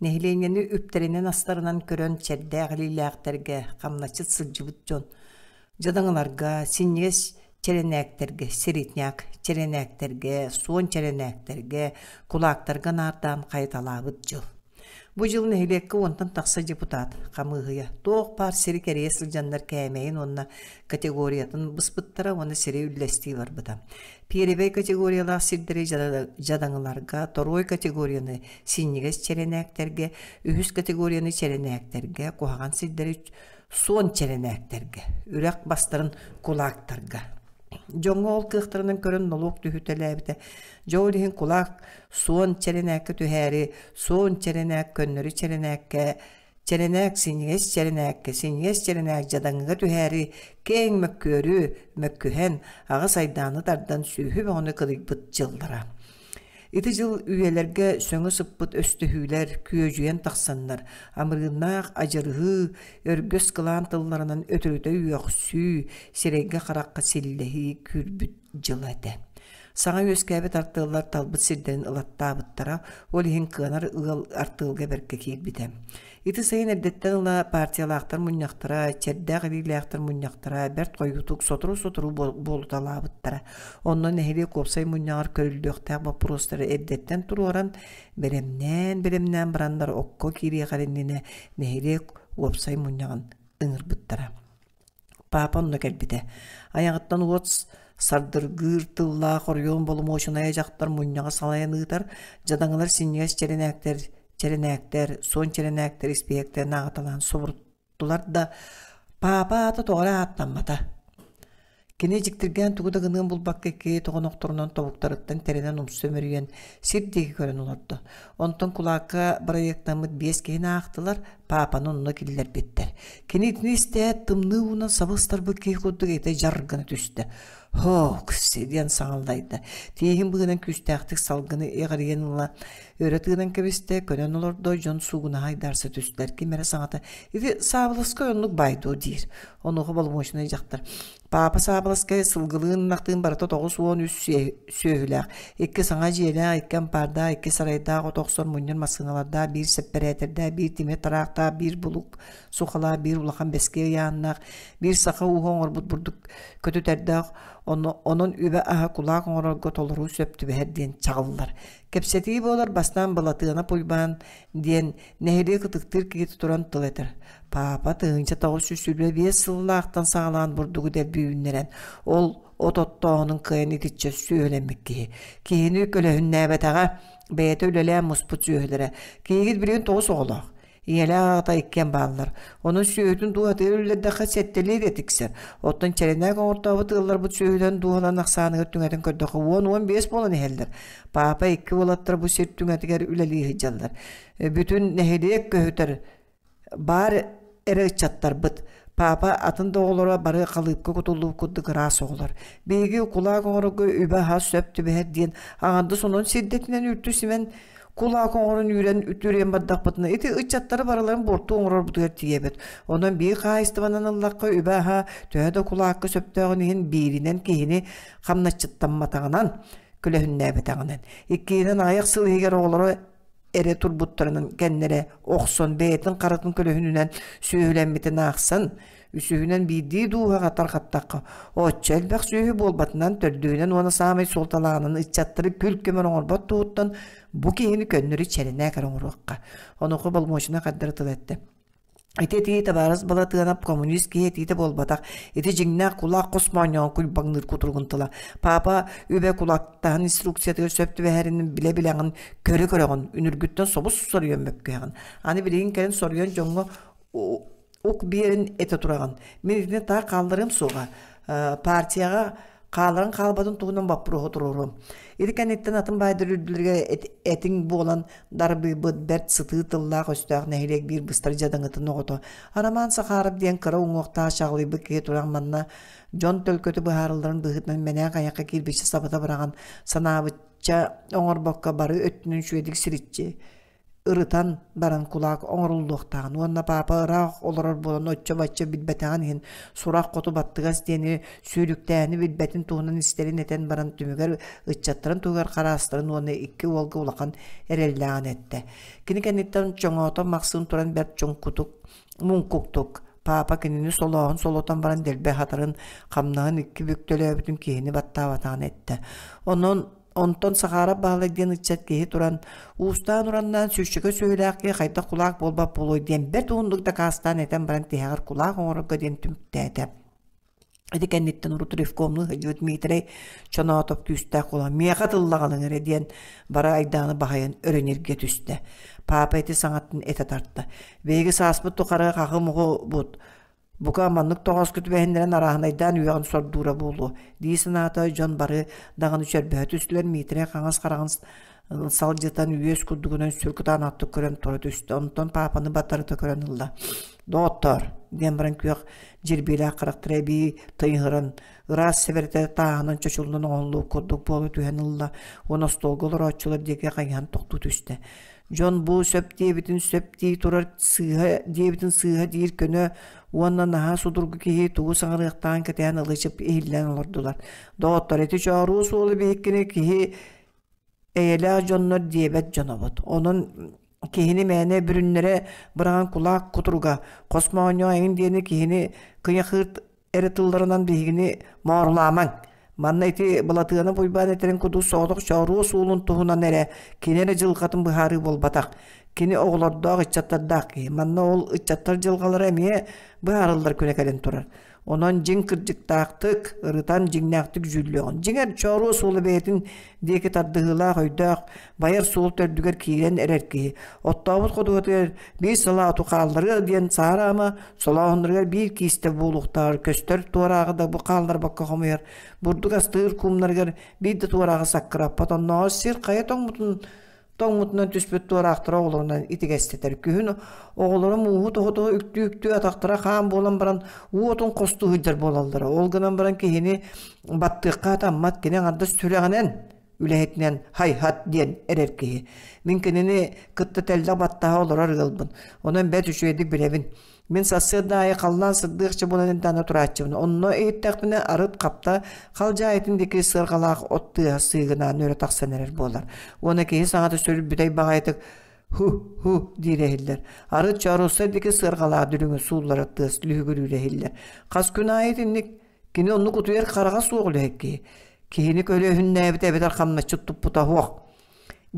[SPEAKER 1] нехленени үптеренен астарынан көрөн чердәғлиләхтерге қамначы сылжыбыт жон жадаңларга синес черенәктерге серитняк черенектерге суон черенәктерге кулактарга нардан кайталабыт жыл Бу жылын нәһилекке онтан тақса депутат қамығыя тоқ пар сері кәрие сылжаннар кәмәйін онна категориятын бұспыттара оны сері үлләсті барбыта. Перебей категориялар сирдері жадаңыларға, торой категорияны синнегес әктерге, үхіс категорияны черенәктерге, қоғаған сирдері сон әктерге, үрәк бастырын кулактарға. Жоңго ол кыхтырынын көрін нолук түхүтелебите. Жоу дейін кулак суын черенекке түхэри, суын черенек көннөрү черенекке, черенек сенгес черенекке, сенгес черенек жадаңыга түхэри, кең мөккөрү, мөккүхэн, ағы сайданы тардан сүйүһү оны бұт жылдыра. Ити жыл үйелерге сөңі сыппыт өстіхүйлер, жүйен тақсаннар, амырынақ ажырғы, өргөс қылан тылларынан өтіріті үйек сүй, серегі қараққа селлехи күрбіт жыл әді. өз кәбет тартылар талбыт ұлатта абыттара, ол ең қығанар ығыл артылға біркі кейбіті. Ити сайын эрдеттен ыла партиялаахтар муннахтара, чердэх эбиилээхтар муннахтара, берт койутук сотору-сотору болуталаабыттара. Оннон эхили копсай муннагар көрүлдөхтэх вопростары эрдеттен туруаран беремнен-беремнен барандар окко кириэхариннине нехили копсай муннаган ыңырбыттара. Папа онно келбите. Аяғыттан уотс сардыргыр тылла хорьон болумоочун аяжактар муннага салаянытар жадаңалар синьяс черенектер черенектер, сон черенектер, испектер нағытылан субұрттылар да папа аты тоғыра аттанмата. Кене жіктірген тұғыдығының бұл баққа тұғын тұғынықтырынан тобықтарыттан теренен ұмсы өмірген сердегі көрін оларды. құлақы бір бірайықтамыд бес кейін ақтылар папаны ұнына келілер беттер. Кене итіне істе сабыстар бұл кей құддық еті жарғыны түсті. Хо, күсседен саңылдайды. Тейін бұғынан күсті ақтық салғыны Öğretilen keviste könen olur dojon suğuna haydarsa tüstler ki mere sanata. İvi sabılıska önlük baydu Onu Papa sılgılığın barata on üs söhülak. İki sana jela, ikken parda, iki sarayda, otokson munyun masınalarda, bir sepperetirde, bir timet bir buluk bir beske bir sakı orbut burduk kötü terdak, onun übe aha oluru кепсетиги болар бастан балатыына пульбан диэн нэһилии кытыктыыр киит туран тыл этер папа тыынча тоҕус жүз бие биэс сылынаахтан саҥалаан бурдугу дэлбүүннэрэн ол ототтоонун кыын итиччэ сүөлэммик киһи киһини көлөһүннээбэтэҕэ бэйэтэ үлэлээн муспут сүөһүлэрэ киигит билигин тоҕус оҕолоох Еле ата иккен баалар. Оны сүйөтүн дуат эрүллердеха сеттелей де тиксер. Оттан челене коңортабыт ыллар бут сүйөтөн дуанан аксааны көттүңөтүн көрдөкө 10-15 болан эхелдер. Папа икки болаттар бу сеттүңөтүгер үлелии хыджаллар. Э, бүтүн нехилиек көһүтөр бар эрэ чаттар быт. Папа атын доголора бары қалыпқы құтылу күдді ғырас оғылар. Бейгі құлақ оңырығы үбі ха сөптү түбі әдден, сонун сонын сиддетінен үртті сімен кулак оңорун үйрен үтүрен баддакпытына ити ычаттары бараларын борту оңорор бутуер тиебет онон бии кааистыбанан ыллакка үбаха төһө да кулаакка сөптөөгүн иһин бииринен киһини хамначыттамматаҕынан күлөһүннээбетаҕынан иккиинен айык сылыигер оҕолоро эре турбуттарынан кеннере охсон бээтин карытын көлөһүнүнэн сүүһүлэммитин аахсан үсүүнөн биидии дууһаға тархаттакка отча элбэх сүүү болбатынан төрдүүнэн уона саамай султалаанын ыччаттыры күл көмөр оңорбот тууттан Бұки ені көннүрі чәріне кәрін ұрыққа. Онықы болмошына қаддыр тұлетті. Ите тиите барыс бала тыганап коммунист кие тиите болбатак. Ите жиңна кулак косманьон кул баңныр кутургунтыла. Папа үбе кулактан инструкция тыгы сөптү бәринин биле билеген көрө көрөгөн үнүргүттөн собус сорыйын бөккөгөн. Аны билеген керин сорыйын жоңго ук берин эте тураган. Мен итне та калдырым суга. Э, партияга калдырын калбадын тугунан баппыры отурурум. Иркәнеттен байдыр үлділерге этиң болан дарбы бұд бәрт сыты тылла хөстәг нәһилек бир бұстар жадың огото. Араман сахарып ден кыра уңокта шаглы бик кетуран манна жон төлкөтү баһарылдарын быһытнан менә каякка кирбичи сабата бараган санабытча бұққа бары өттүнүн шүедик сиритчи ырытан баран кулак оңрулдуктаган уонна папа ыраах олорор буолан оччо бачча билбетаган иһин сурах коту баттыгас диэни сүүрүктээни билбетин туунан истерин этен баран түмүгэр ыччаттарын тугар караастарын уонна икки уолга улахан эреллааган этте киникениттен чоңоото максын туран бэрт чуңкутук муңкуктук папа кинини солоон солотон баран делбе хатарын хамнаан икки бүктөлөбүтүн киһини баттаабатаган этте онон онтон сахара баалык ден ыччаткеи туран уустаан ураннаан сүшчүгө сөйлээкке кайта кулаак болбап болой диэн бер туундукта каастаан этен баран тиһэгэр кулаак оҥорго диэн түмктээте эдикенниттен урутуревкомну хыйыыт миитерей чоноотоп түстэ кула миэха тыллагалыңыре диэн бара айданы баһайын өрөнерге түстэ папа эти саҥатын эте тартты беги сааспыт тухары хахы мугу бут Бука маннык тоғас күт бәһендерен араһынайдан уяғын сордуура болу. Дийсен ата жон бары даган үчер бөһөт үстүлөр митре каңас қараған сал жетан үйөс күдүгүнөн сүркүтан аттык көрөн туру түстү. Онтон папаны батарыта көрөн ылла. Доктор, ден баран күйөк жербейле акырыктыра би тыйгырын. Ырас северте тағынан чочулдун оңлу курдук болу түһөн ылла. Оны столголор очулар деге кайган токту түстү. Жон бу сөп дебитин сөп дей турар сыйга дебитин сыйга дейир көнө уонна наха судургу киһи тугу саҥарыахтаан кэтиэн ылычып иһиллэн олордулар дооттор эти чооруу суолу бииккини киһи эйэлээх дьоннор диэбэт дьонобот онон киһини мээне бүрүннэрэ быраҕан кулаак кутурга хосмооно эҥин диэни киһини кыйахыыр эрэ тылларынан биһигини моорулаамаң манна ити балатыаны буйбаан этерин куду соодох чооруу суулун туһунан эрэ кинере жылкатын быхаары болбатах кини оголордоок ыччаттардаки манна ол ычаттар жылгалар эмне баарылдар көнекелен турар онон жиң кырдьыктаактык ырытан жиңнактык жүллөгөн жиңер чору суулу бээтин диэки тардыһыылаах өйдөөх байыр суул төрдүгөр кийген эрерки оттобут кодугатыгер бир сыла отукааллары диэн саарама солоохуннарыгер биир киисте буулуктар көстөр туараагы да бу кааллар бакка хомуяр бурдук астыыр кумнарыгер биир да туараагы саккыраппат оннооҕо сир кая тоңмутун тоңмутунан түспөттөр актыра оғлорунан итигестетер күһүн оғлорум уһу тоһото үктү атактыра хаан болан баран уотун косту хүддер болалдыра. Ол гынан баран киһини баттыкка кине ардыс сүрәгенен үләһетнән хай-хат диен эрер киһи. Мин кинени кытты телле баттаа олорар гылбын. Онан бәт үшөйдик билебин. Мен сасырдайы қалдан сырдықчы бұны дәні тұрачымын. Онно өйттәқміне арып қапта қалжа айтындекі сырғалақ отты сыйғына нөрі тақсанерер болар. Оны кейін саңаты сөріп бүдей бағайтық ху ху дирәһилләр. Ары чаруса дике сырғала дүрүңө сууллар аттыс лүгүр үрәһилләр. Кас күн айытынник кине онну кутуер карага суоглы хекки. Кейни көлөһүн нәбитә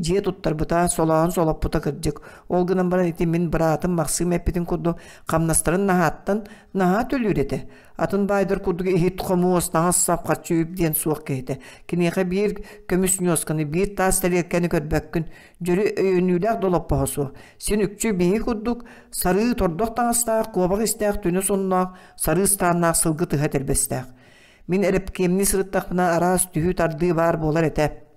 [SPEAKER 1] же туттарбыта солаан солаппыта кырдьык ол гынан баран ити мин быраатын максым эппитин курду камнастарын нахааттан наха төлүрете атын байдыр курду ихит хомуос нахассап качууп диэн суох кэхите киниэхэ биир көмүс ньосканы биир таас тэлиэккени көрбөккүн жөрү өйөнүүлээх долоппохо суох син үкчү бии курдук сарыы тордок таңастаах куобах истээх түнү суннаах сарыы сылгы тыха тербестаах мин эрепкемни сырыттахпына араас түһү тардыы баар болар этеп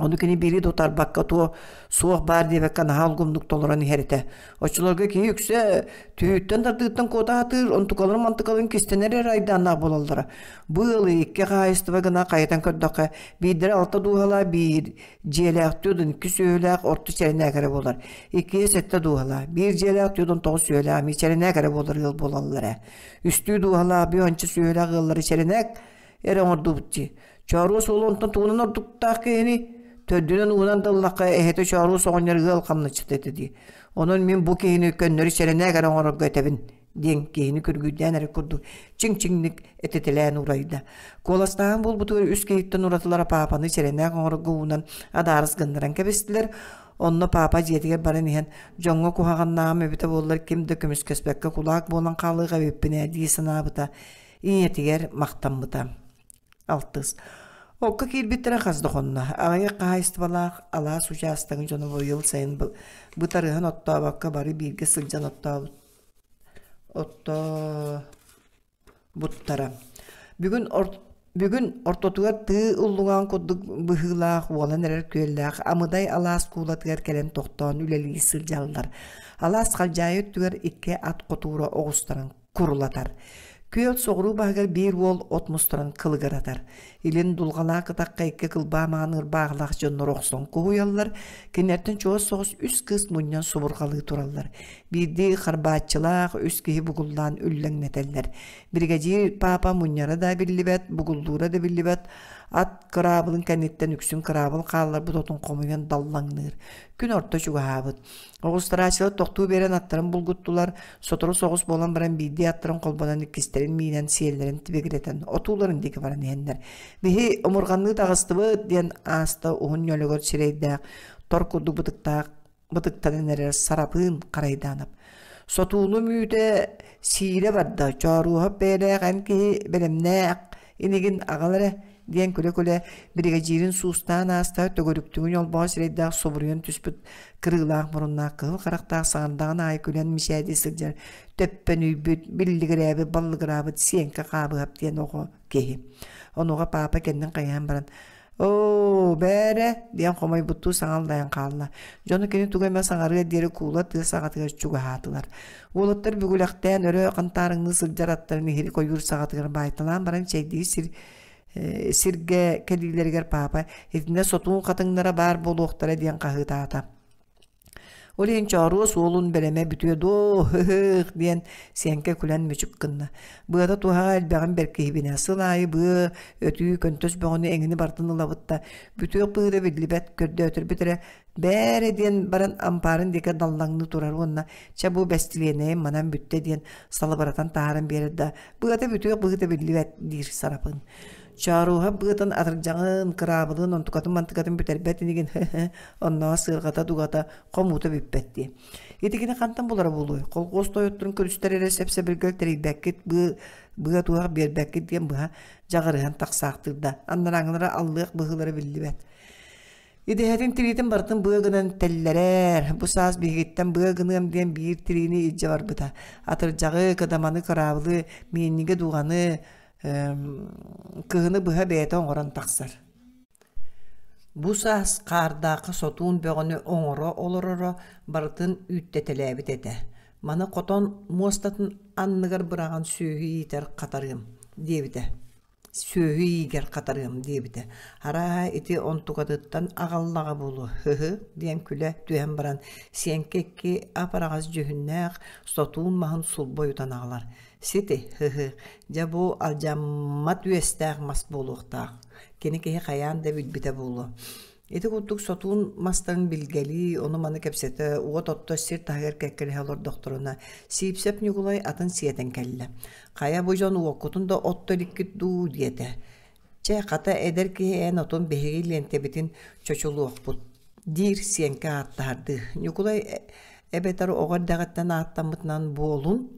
[SPEAKER 1] Onu kini biri dotar bakka to soğuk bar diye bakkan halgum noktalarını herite. Açılarga ki yükse tüyütten tardıktan koda atır, on tukalın mantıkalın kistenere raydana bolallara. Bu yılı iki kayıstı vagına kayıtan köddaka bidire alta duhala bir celak diyordun iki söylak ortu çerine kare bolar. İki sette duhala bir celak diyordun toğ söylak mi çerine kare bolar yıl bolallara. Üstü duhala bir onçı söylak yılları çerine eren ordu butçi. Çağrı solontan tuğunan orduk tak yani төддүнөн унан дыллакка эхете чоору соҕонньарыга ылкамны чыктыты дии онон мен бу киһини көннөрү серене гароңорогго этебин диэн киһини күргүйдэн эрек курдук чиң-чиңник этетилээн урайда коластаан булбутугар үс киһиттен уратылара паапаны серене оңорогго уунан адаарыс гыннаран кэбистилер онно папа жетиге барын иһэн жоңго кухаганнаам эбите буоллар ким да көмүс көспөккө кулаак буолан каалыыга биппине дии санаабыта ийэтигер мактанбыта алтыс Окка кирбиттера хаздохонна. Агая кайствалах алас участыгын жону бойыл сайын был. Бытарыгын отта бакка бары бирге сылжан отта. Отта буттара. Бүгін орт Бүгін ортотуға ты ұллуған коддық бұхылақ, уолан әрер көйлақ, амыдай алас кулатығар кәлем тоқтан үлелігі сылжалылар. Алас қалжайы түгер икке ат қотуыра оғыстарын құрылатар. Көт соғыру бағыр бер ол отмыстырын кылғыратар. Илен дұлғала қытаққа екі кылба маңыр бағылақ жонныр оқсон қоғуялар, кенерттен чоғыз соғыз үс кыз мұннан сұбырғалы тұралар. Бірді қарбатчылақ үс кейі бұғылдан үлләңнетелер. Бригадир папа мұннары да білібәт, бұғылдура да білібәт, ат кырабылын кәнеттен үксүн кырабыл каалар бу тотун комуен далланыр күн орто чугаабыт огустраачылы токтуу берен аттарын булгуттулар сотору согус болон баран бийди аттарын колбонан кистерин миинен сиэлерин тибегиретен отууларын диги баран иендер мехи умурганны тагыстыбыт диен ааста уун нөлөгөр сирейдаак торкуду бытыктаак бытыктан энерер сарапын карайданып сотууну мүүдө сиире барда чооруоп бээрээ кан белемнек инигин диэн күлө күлө бригадирин суустаан астаат төгөрүктүгүн олбоос ирейдах собуруйун түспүт кырыылаах муруннаах кыыл карактаах саандаан аай күлэн мисээди сылдьар төппен үйбүт биллигирээби баллыгыраабыт сиэнке каабыгап диэн ого кеһи онуга паапа кэннин кайаан баран «Оо, бәрі!» ден қомай бұтту саңалдайын қалына. Жоны кені түгеме саңарыға дері куула тіл сағатыға чуға хатылар. Олыттар бүгіліқтен өрі қантарыңны сылджараттарын хері койыр сағатығыр байтылан барам чәйдегі сір Э, сирге келилергер папа итинде сотуң катыңнара бар болуоктара диэн кахытаата Олен чарус олун белеме бүтүе до хых диен сенке күлән мүчүк кынна. Быада туха элбәгән берке хибине сылай өтүү көнтөс бөгөне эңини бартын ылабытта бүтүөк быыда билбет көрдө өтөр битере бәре диен баран ампарын деке даллаңны турар ча бу бәстилене манан бүтте диен салыбаратан таарын береді да. Быада бүтүөк быыда билибет дир сарапын чааруха быытан атыржаҥын кыраабылын онтукатын мантыкатын бүтэрбэт инигин онноға сыыргата дугата хомуута бүппэтти итигине хантан булара булуй колгос тойоттурун көрүстэрэле сепсебиргөл терийбэккит быы быа туах биэрбэккит диэн быа жагарыһан тахсаахтырда аннарааңнара аллыах быһылары биллибэт Идеһэтин тиритин бартын быагынан тәлләрәр. Бу саас биһигиттен быагыным диэн биир тирини иджаварбыта. Атыржагы кадаманы қаралы миенниге дуганы, кыыны быһа бэйэтэ оҥорон тахсар бу саас каардаахы сотуун бөҕөнү оҥоро олороро барытын үүттэтэлээбит этэ маны хотон муостатын анныгар быраҕан сүөһү иитэр хатарыым диэбитэ сүөһү иигэр хатарыым диэбитэ араа ити онтукатыттан аҕаллаҕа булу хыһы диэн күлэ түһэн баран сиэнкекки апараҕас дьүһүннээх сотуун маһын сулбой ағалар сити хыхы жабу алжаммат үестаах мас болуктаах кенекехи хаяан да бүлбите болу Эти курдук сотуун мастарын билгели, ону маны кепсете, уа тотто сир тагер кеккеле докторуна. Сиипсеп николай атын сиетен келле. Кая бужон уоккутун да отто ликкит дуу диете. Че ката эдер ки отун бехиги лентебитин Дир сиенке аттарды. николай эбетар огар дагаттан аттамытнан болун,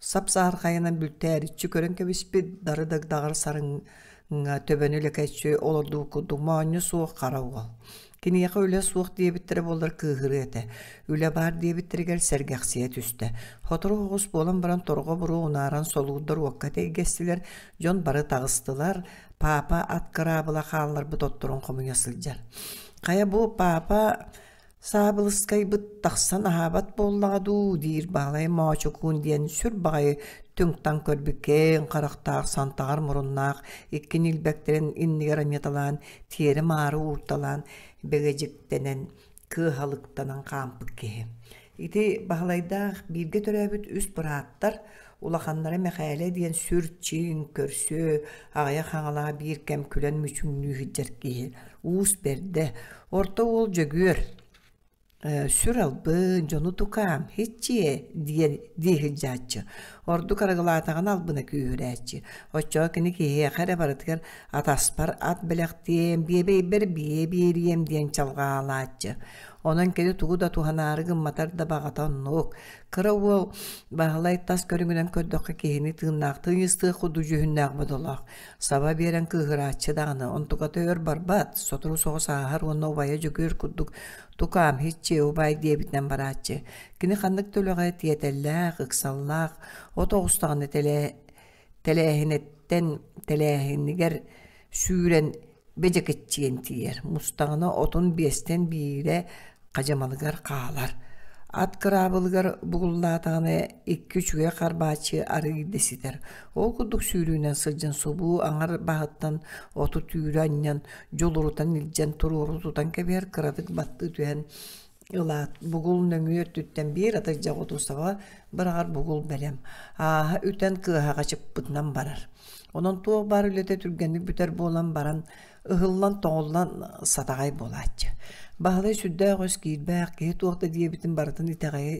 [SPEAKER 1] сапсаар хайынан бүлтээриччү көрөнкебиспит дарыдагдагар сарыңа суук олордууккудук моонню суох үлө суук үлө суук болдор боллар эте үлө бар баар диэбиттэригэр сэргэхсие түстэ хотору огус болон баран торго буруу унааран солуудор уокка тэйгэстилэр жон бары тагыстылар папа аткыраабыла хааллар бытоттурун хомуйа сылдьар кая бу папа Сабылыскай бұт тақсан ахабат боллағаду, дейір бағалай күн дейін сүр бағай түнгтан көрбіккен қарақтақ сантағар мұрыннақ, еккен илбәктерін иннігер аметалан, тері мары урталан, бәгәжіктенен, кыхалықтанан қампық кеге. Ити бағалайдақ бірге түрәбіт үс бұраттар, улаханнары мехале диен сүрчин көрсө агая хаңала бир күлен мүчүн уус берде орто ол сүр албын жону тукам хиччи диер диһиджааччы орду карагылаатаган албына күүрээччи оччоо кини кихе харе барытыгар атаспар ат белехтием биебейбер бие биерием диэн онан кеди тугу да туханаарыгын матар да багатаннуук кыра уол баалай тас көрүңүнөн көрдөккө киһини тыыннаах тыйыстыы худу саба биэрен кыыгырааччы дааны онтуката төөр барбат сотору соҕо сааһар уонна убайа жүгүр куддук тукаам хиччи убай диэбитнен барааччы кини ханнык төлөҕө тиэтэллээх ыксаллаах от оҕустаҕына телээһинеттен телээһинигер сүүрен бэджэкэтчиэн тиер мустаҕына отун биэстэн биире қажамалыгар қағалар. ат кырабылгар 2 икки ге карбаачы ары кирдеситер ол курдук сүүрүүнөн сылдьан субуу аңар багыттан оту түйүрүаннан жолурутан илжен туруру тутан кебер кырадык батты түен ылаат бугул нөңүөр түттен бир атыр жаготусага бырагар бугул белем аа үтен кыахага чыппытынан барар онон тоо бар үлөтө түргенник бүтер болан баран ыһыллан тоңоллан сатағай болаачы Бағалай сүддә ғөз кейдбәқ, кейі туақта дейбітін барытын итағайы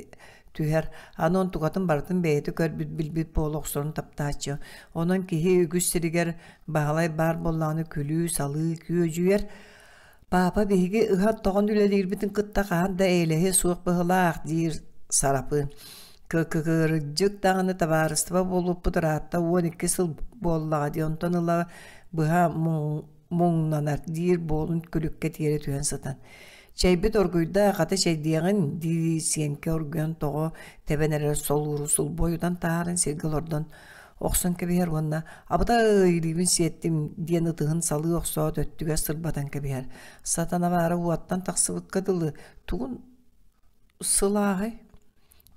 [SPEAKER 1] түһәр, анон туғатын барытын бәйеті көр біт білбіт болық сұрын таптачы. Онан кейі үгіз сірігер, бағалай бар болланы күлі, салы, күйе жүйер. Папа бейгі ұғат тоғын үлелер бітін қыттаған да суық бұғылақ дейір сарапы. Кырджык тағыны табарыства болып бұдыратта 12 сыл боллаға дейонтан ұла бұға мұң муңнанар диир боолун күлүкке тиере түһэн сытан чайбыт оргуйда хата чайдиэҕин дии сиэнке оргуон того тэбэнэрэр солууру боюдан таарын сиргэлордон охсон кэбиһэр уонна абыта ыйыйбин сиэттим диэн ытыһын салыы охсоо төттүгэ сырбатан кэбиһэр сатанабаара уаттан тахсыбытка дылы тугун сылааһы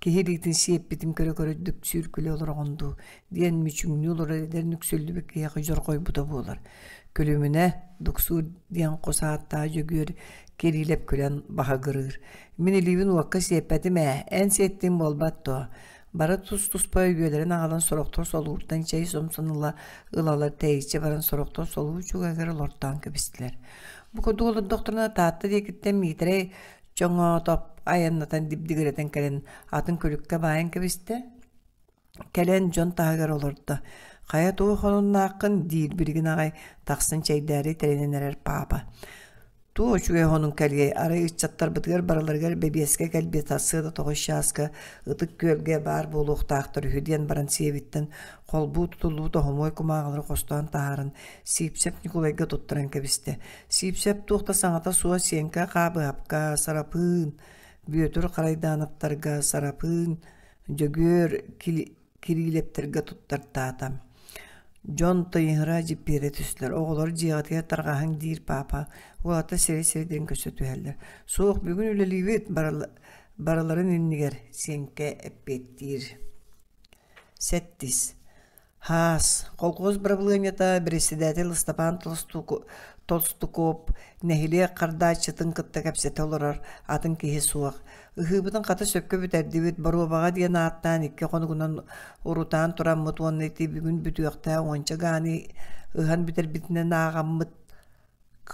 [SPEAKER 1] киһилиитин сиэппитим көрө көрөддүк сүүркүлэ олороҕунду диэн мүчүҥнүү олорэдер нүксүллүбүк киэхэ жоргойбута болар. Külümüne duksur diyan kusaatta jügür kerilep külen baha gırır. Mini livin vakka sepetime en settim bolbatto. Bara tuz tuz pay gölerin ağalan soroktor soluğurdan çay somsanıla ılalar teyitçe baran soroktor soluğu çuga gırıl ortadan köpistiler. Bu kodu olur doktoruna tatlı diye gittim mitre çoğu top ayanlatan dibdigireten kelen atın körükkä bayan kebiste kelen jon tahagar olurdu. Қая туы ақын диил билигин ағай тақсын чайдары тәрененерер папа. Ту очуге хонун кәлгей, арай иччаттар бытыгар бараларгар бебеске кәлбе тасыда тоғыз шаска, ытык көлге бар болуқтақтыр хүден баран севиттен, қолбу да хомой кумағылыр қостан тағарын, сипсеп Николайға тұттыран кәбісті. Сипсеп тұқта саңата суа сенка қабы апқа сарапын, бөтір қарайданыптарға сарапын, жөгөр кирилептерге тұттыртатам. Джон тойыгыра жиппире түстілер. Оғылар жиғатыя тарғаһаң дир папа. Уата сери-сери ден көсөтүһәлләр. Суох бүгүн үлелибит бараларын иннигер сенке эппеттир. Сәттис. Хас. Колхоз бравлыгынята председатель Степан Толстуку толстукуп нехиле карда чытын кытта кепсете олорор атын кихи суак ыхыбытын ката сөпкө бүтердибит боруобага диэн ааттан икке конугунан урутаан тураммыт уоннайти бүгүн бүтүөкта онча гаани ыхан бүтербитинен аагаммыт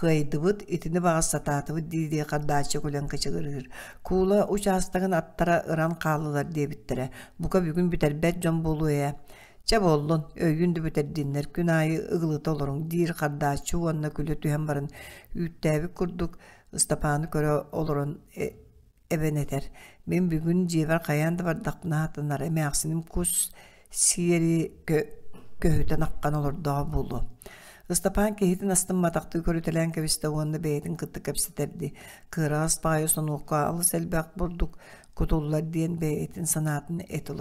[SPEAKER 1] кыайдыбыт итини сатаатыбыт дии кардаачы кулен кычыгырыгыр куула участагын аттара ыран каалылар дээбиттере бука бүгүн бүтербет жон болуэ Çabollun, ögündü büter dinler, günayı ıgılı dolorun, dir kaddaş çuvanna külü tühen barın, üttəvi kurduk, ıstapanı köre olurun, e, ebeneter. Ben bugün cevar kayandı var daqına hatanlar, eme aksinim kus, siyeri gö göhüten akkan olur daha bulu. Ыстапан кейтін астын матақты көрітілен кәвісті оңды бәйдің кытты кәпсетерді. Кырас байы сонуққа алыс әлбәқ бұрдық, күтуллар дейін бәйтін санатын әт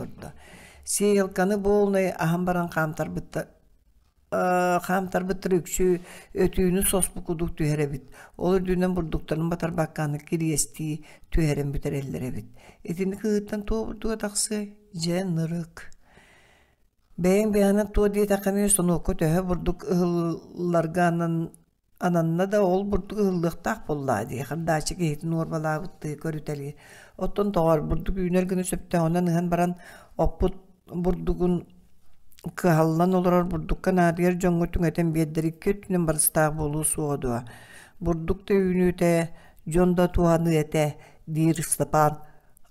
[SPEAKER 1] сиелканы болны ахан баран камтарбытта э, хамтарбытыр үксү өтүүнү соспу кудук түһэребит ол үрдүүнөн бурдуктарын батар бакканы кириести түһэрен бүтер эллеребит этини кыыттан туобурдуга таксы же нырык бээн бэйэнен туо дии такыны сонуокко төһө бурдук ананна да ол бурдук так буллаа дии хардаачы киһитин уорбалаабыттыы көрүтели оттон тоор бурдук үүнөр гыны сөптөһөнөн ыһан баран оппут бурдугун кыһаллан олорор бурдукка аарыйар дьоҥҥо түҥэтэн биэддэрикки өттүнэн барыстаах болуу суодуа бурдук да жонда дьон да туаны этэ диир степан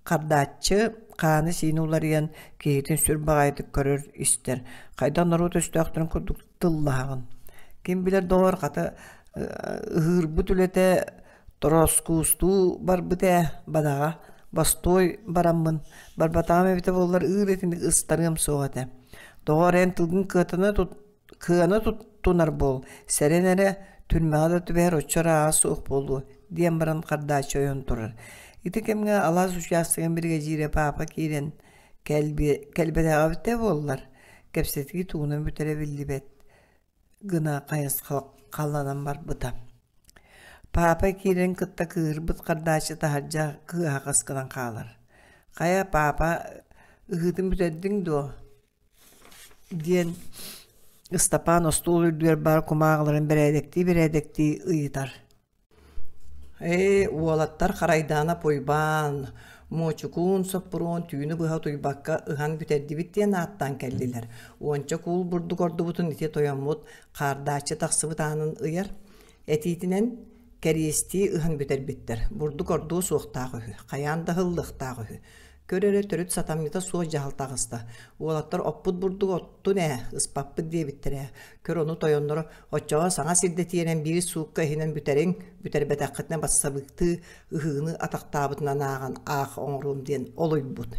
[SPEAKER 1] кардааччы кааны сиини уларыйан киһитин сүрбаҕайдык көрөр истер кайдан орут өстөөхтөн курдук тыллаһаҕын ким билер доор ката ыыырбыт үлэтэ тороскуустуу барбытэ бадаҕа бастой бараммын барбатаам эбите боллар ыыр этиник ыстарыам суоте доҕор эн тылгын кыатына тут бол сэрен эре түрмэҕа да түбэһэр оччора аас ух болу диэн баран кардаачы ойон турар ити кемге алаас участыгын бирге жире паапа киирен бите боллар кепсетиги туунан бүтере биллибет гына кайыс каланан бар быта Папа кирен кытта кыырбыт кардачы тахаржа кыахаскынан каалар. Кая папа ыгытын бүтөддүң до диен Стапан остул үрдүер бар кумагаларын бередекти бередекти ыйытар. Э, уолаттар харайдана пойбан, мочукун соппурон түйүнү быха туйбакка ыхан бүтэрдибит диэн аттан келдилер. уонча кул бурдук ордубутун ите тояммут каардааччы таксыбытаанын ыйар этиитинен кәресті ыһын бүтербиттер. Бурдук орду суоқтағы үһі, қаян дағылдықтағы үһі. Көрері түріт сатамыта суо Уолаттар оппут бурдук отту нә, ыспаппы дейбиттере. Көр оны тойоннору, отчаға саңа сирдетиенен бири суукка хинен бүтерен, бүтербетақытна бассабыкты, ыһыны атақтабытынан аған ақ оңруым ден олой бұд.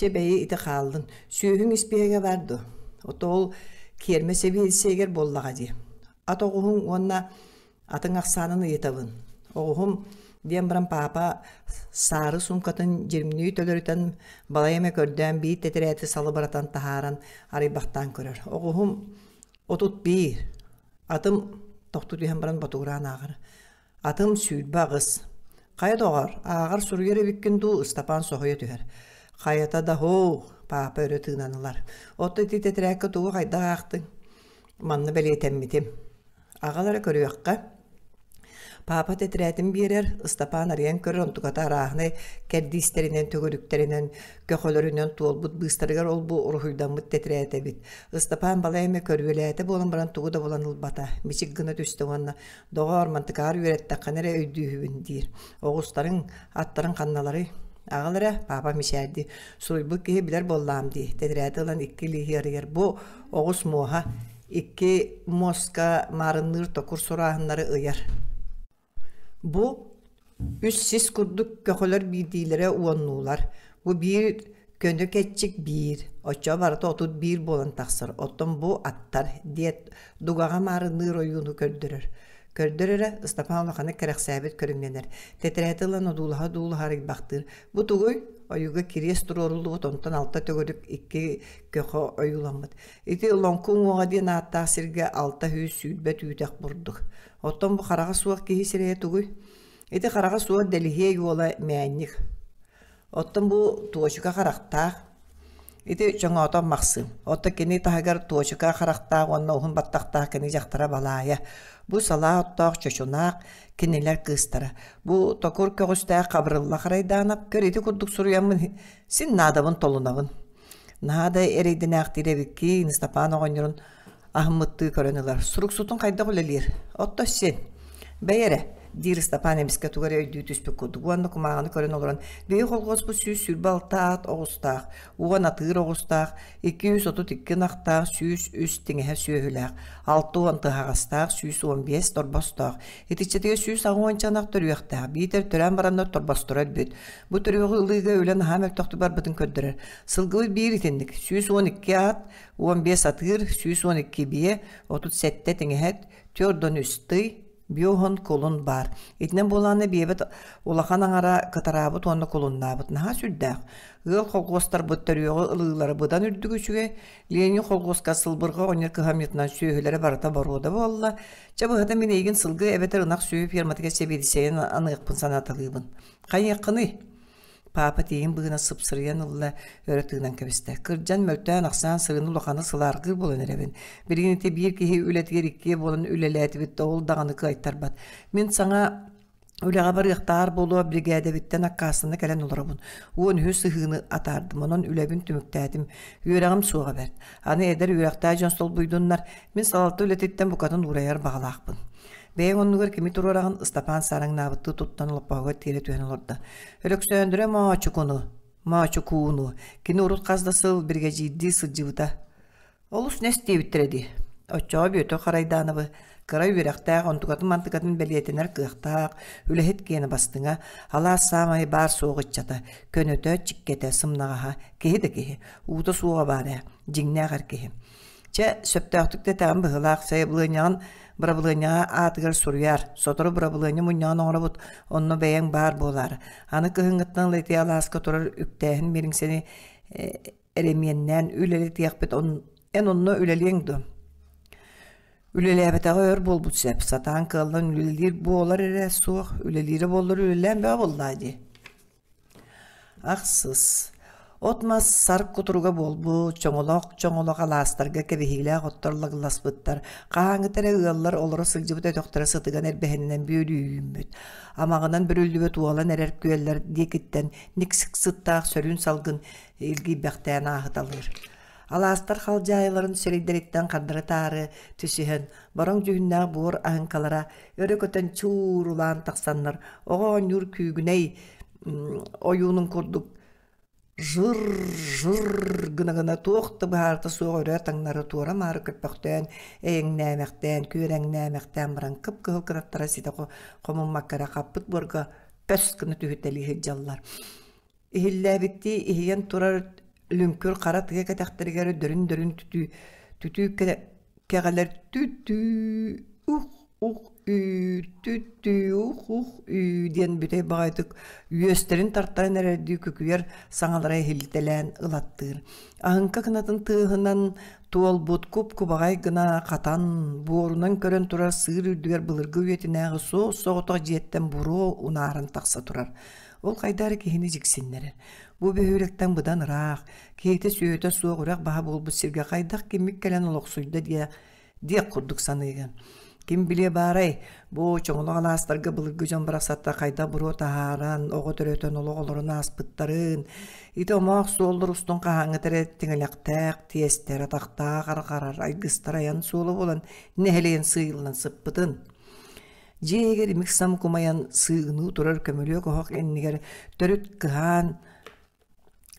[SPEAKER 1] ити иті қалдын, испиэге барду барды. Ото ол кермесе білсегер боллаға де. онна атын ақсанын ыйытабын оғухум диэн баран паапа сары сумкатын жирмнүү төлөрүтэн балайыма көрдөөн бии тетерээти салы баратан тахааран арыйбахтан көрөр оғухум отут бии атым тохту түйэн баран ботугураан аагыр атым сүйүлбө агыс кая доғар ағар сүргер биккин дуу ыстапан сохуя түһэр каята да хоо паапа өрө тыынанылар отто ити тетерээкке тугу кайдага аактың манны белиэтэммитим агалара көрүөкка папа тетрәтен бирер, ыстапан арыян көрөн тугата рахны, кәддистәренен төгөлүктәренен, көхөлөрүнен тул быстырыгар ул бу урыгыда мут тетрәтә бит. Ыстапан балаемы көрбөләтә булган баран тугыда булган ул бата. Мичик гына төстә ванна, дога армантыгар үрәттә кәнәрә үйдүһүн дир. Огыстарың, аттарын канналары агылыр, папа мишәди, сурый бу кие биләр боллам ди. Тетрәтә булган иккеле ярыр бу огыс моха. Ике Моска марыныр токур сұрағынлары ұйыр. Bu üç siz kurduk kökülür bildiğilere uannular. Bu bir könü keçik bir. Oça бир otut bir bolan taksır. аттар bu attar diyet dugağa Көрдөрөрө Стапан Лоханы кәрәксәбет көрүнгәннәр. Тетрәтелә нодулаһа дулаһар бактыр. Бу тугой оюга кирес турорулу тонтан алта төгөрүп икки көхө оюламыт. Ити лонкун уга дин атта сирге алта хүс сүдбе түйдәк бурдук. Оттон бу карага суак киһи сирее тугой. Ити карага суак делихе юла мәәнник. Оттон бу туочука карактак Ити чоңотон мақсы. Отта кини тагар туочука характаа онна ухун баттактаа кини жактара балая. Бу сала оттоох чочунаак кинилер кыстара. Бу токур көгүстää кабрылла харайдаанап көрити курдук суруямын син наадабын толунабын. Наада эрейдинээх тиребикки Инстапан огоньрун ахмытты көрөнөлөр. Сурук сутун кайда гулелир. Отто сен. Бэйере дир стапан эмиске тугар өйдүү түспүкку дугуанна кумаганы көрөн олорон бейх олгоспу сүүс сүрбалтаат оҕустаах уган атыыр оҕустаах икки үс отут икки нахтаах сүүс үс тиңэһэ сүөһүлээх алты уан тыһаҕастаах сүүс уон биэс торбостоох итиччетиге сүүс анчанах төрүөхтаах битер төрөн бараннар торбосторор бит. бу төрүөҕү ылыыга үлэн хамер эптохту барбытын көрдөрөр сылгыбы биир итинник сүүс уон икки аат уан биэс атыр, сүүс уон икки бие отут сетте тиңэһэ тёрдон биохон колун бар. Итнен боланы бебет улахан аңара кытарабы тонны колуннабыт наха сүддәк. Ыл холгостар бұттар үйоғы ылылары бұдан үрдігі Ленин холгоска сылбырға онер кыхамнетнан сүйіхілері барыта баруыда болла, чабығыда мен егін сылғы әбетер ұнақ сүйіп ерматыға анық анықпын санатылыбын. Қайыққыны? папа тиин быгына сыпсырыйан ылла өрөтыынан кебисте. кыржан мөлтөн аксаан сырыны улаханы сыларгы болон эребин. Биригинте бир кихи үлетгер икке болон үлелетибит доул даганы кайтар бат. Мен саңа Үләгә бар яктар болу бригада биттен аккасыны кәлән уларабын. Уон хүс сыгыны атардым, онон үләбін түмүктәдим. Үрәгем суга берд. Аны эдер үрәктә жон буйдуннар. Мен салалты үлетиттен букатын ураяр бағалақпын. Бэйн оннугар кими турарагын Стапан сараңнаабыттыы туттан лоппаһыгар тиэре түһэнолорда. Өлөксөөндүрэ маачукуну, маачукууну, кини урут каздасыл бирге жиидди сылдьыбыта. Олус нестиибиттереди. Оччоо бүйөтө харайдааныбы, кыра үйрәхтәк, онтугатын мантыгатын бәлиетенер кыяқтақ, үләхет кені бастыңа, ала самай бар соғытчата, көнөтө чиккете сымнаға, кехі де кехі, уыты суға бары, жиңнәғар кехі. Че сөптәқтікті тәғым бұғылақ, сәйбылығынян Брабылыня атыгар сурьяр, сотору брабылыня муньян оңрабут, онно бәйән бар болар. Аны кыһыңгыттан лети аласка турар үктәһин мириңсени эременнән үлеле тияқпет он эн онно үлелеңді. Үлеләбетәгә өр болбут сәп, сатан кылын үлелер болар эре суық, үлелері болар үлелән бә болла ди. Ақсыз. Отмас сарк кутуруга болбу, чоңолок чоңолок аластарга кебихиле готторлык ласпыттар. Кааңытере ыаллар олора сылжыбыта доктора сытыган эрбеһеннен бүйрүүммүт. Амагынан бүрүлүбө туалан эрер күөллер декиттен никсик сыттаак сөрүн салгын элги бактан ахталыр. Аластар халжайларын сөрейдеректен кардыры тары түсіхін, барон жүгінна буыр аңкалара, өрекөтен чуурулан тақсаннар, оған юр күйгіней, оюнын курдук жыр жыр гынагына туохта баһарта суоҕорө таҥнары туора маары көрпөхтөөн эйэҥнээмэхтээн күөрэҥнээмэхтээн баран кып кыһыл кыраттара сите хомуммаккара хаппыт буорга пөс кына түһүттэлиһи жаллар иһиллээбитти иһийэн турар лүңкүр кара тыге кэтэхтэригэрэ дүрүн дөрүн түтүү түтүү ух тух үй диэн бүтэ байдык үөстэрин тартаран эрэрдүү көкүйэр саҥаларай хилтэлээн ылаттыыр аһынка кынатын тыыһынан туол бут куп кубагай гына катан буорунан көрөн турар сыыр үрдүгэр былыргы үйетинээҕи соо соготог жээттен буруу унаарын такса турар ол кайдары киһини жиксиннерер бу бөһүректен быдан ыраах кейте сүйөтө суох баа баһа болбут сирге кайдах кимик келен олохсуйда дия диэк курдук ким биле баарай бу чоңолоң алаастарга былыггы жон бараксатта кайда буруо тахааран ого төрөтөн ологолорун ааспыттарын ити омоох суолдор устун кахаңытыре тиңелектеэх тиестер атактаах аркарар айгыстар аян суолу болан нэхелиен сыйылынан сыппытын жээгер миксам кумаян сыыгыныы турар көмөлүө кохох эннигер төрүт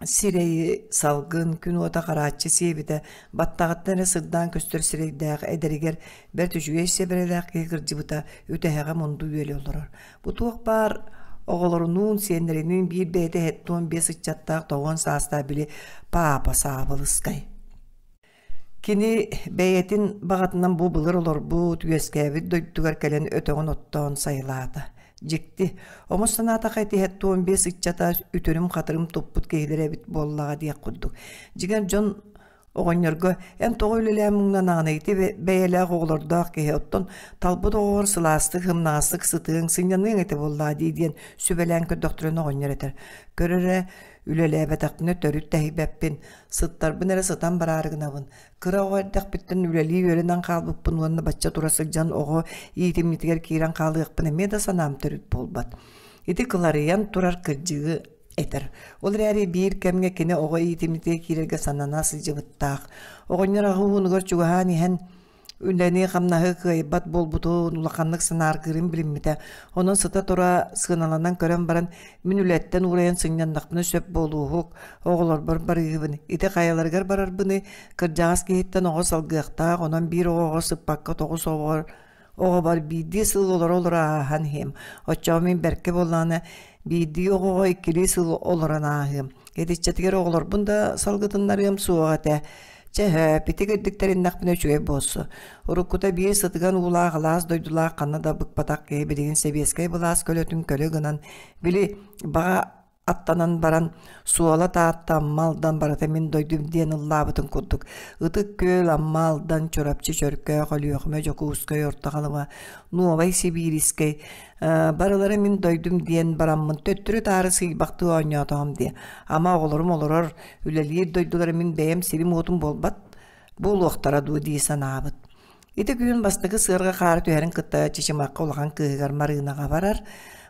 [SPEAKER 1] сирейи салгын күн ота караатчы сиэбитэ баттагыттара сырдаан көстөр сирейдээк эдеригер бер түжүгэйсе берелээк кыйгырдьыбыта үтэһэҕэ мунду үөли олорор бутуох баар оголорунун сиэннеринин биир бэйэтэ хэттуон бие сыччаттаах тогон сааста били паапа саабылыскай Кини бэйэтин багатынан бу былыр олор бу түгэскээбит дойдугар кэлэн өтөҕөн оттоон сайылаата жекти омос санаатакай тиһет туон биэс ыччата туппут кейлеребит буоллага диэк курдук жигер дьон оҕонньорго эм тоҕо үлэлээмуҥнан аҕанайты бэйэлээх оҕолордоох киһи оттон талбут сытыың үлеләбәтәкне төрүт тәһибәппин, сыттарбын әрі сытан барарыгынабын. Кыра оғайдақ біттін үлелі өрінен қалбықпын, онны батча турасы жан оғо иетемнетігер кейрен қалдықпын, меда санам төрүт болбат. Иди кыларыян турар кыржыгы этер. Ол рәри бир кәмге кене оғо иетемнетігер кейрерге санана сылжыбыттақ. Оғынер ағы үлләни хамнаһы кыайбат болбутун улаханнык санааргырын билиммите онон сыта тора сыыналанан көрөн баран мин үләттен ураян сөп болуухук оголорбор барыыбын ите каяларгар барарбыны кырдьаҕас киһиттен оҕо салгыахтаах онон бир оҕоҕо сыппакка тоҕус оҕор бар биидии сыл олор олорааһан хем оччоҕо мин берке боллаана биидии оҕоҕо иккили сыл олоранааһым Эдиччетигер оғлорбун да суға суоғата чэһээпити кырдыктерин нахпына үчүгэй босы. Урукута биир сытыган ула лаас дойдула канна да быкпатак кээбидигин себиэскэй көлөтүн көлө били аттанан баран суала таатта малдан мин дойдум диэн ыллаабытын курдук ытык көөл аммалдан чорапчы чөркө холюохме жокуускай ортахалыма нуовай сибирискай э, барылары мин дойдум диэн бараммын төттүрү таары сыйбакты ойнотом дие ама оголорум олорор үлелиир дойдулары мин бэйэм сирим уутум болбат бул дуу дии санаабыт ити күүн бастыгы сыарга каары түһэрин кытта чечимакка улахан кыыгар марыынаға барар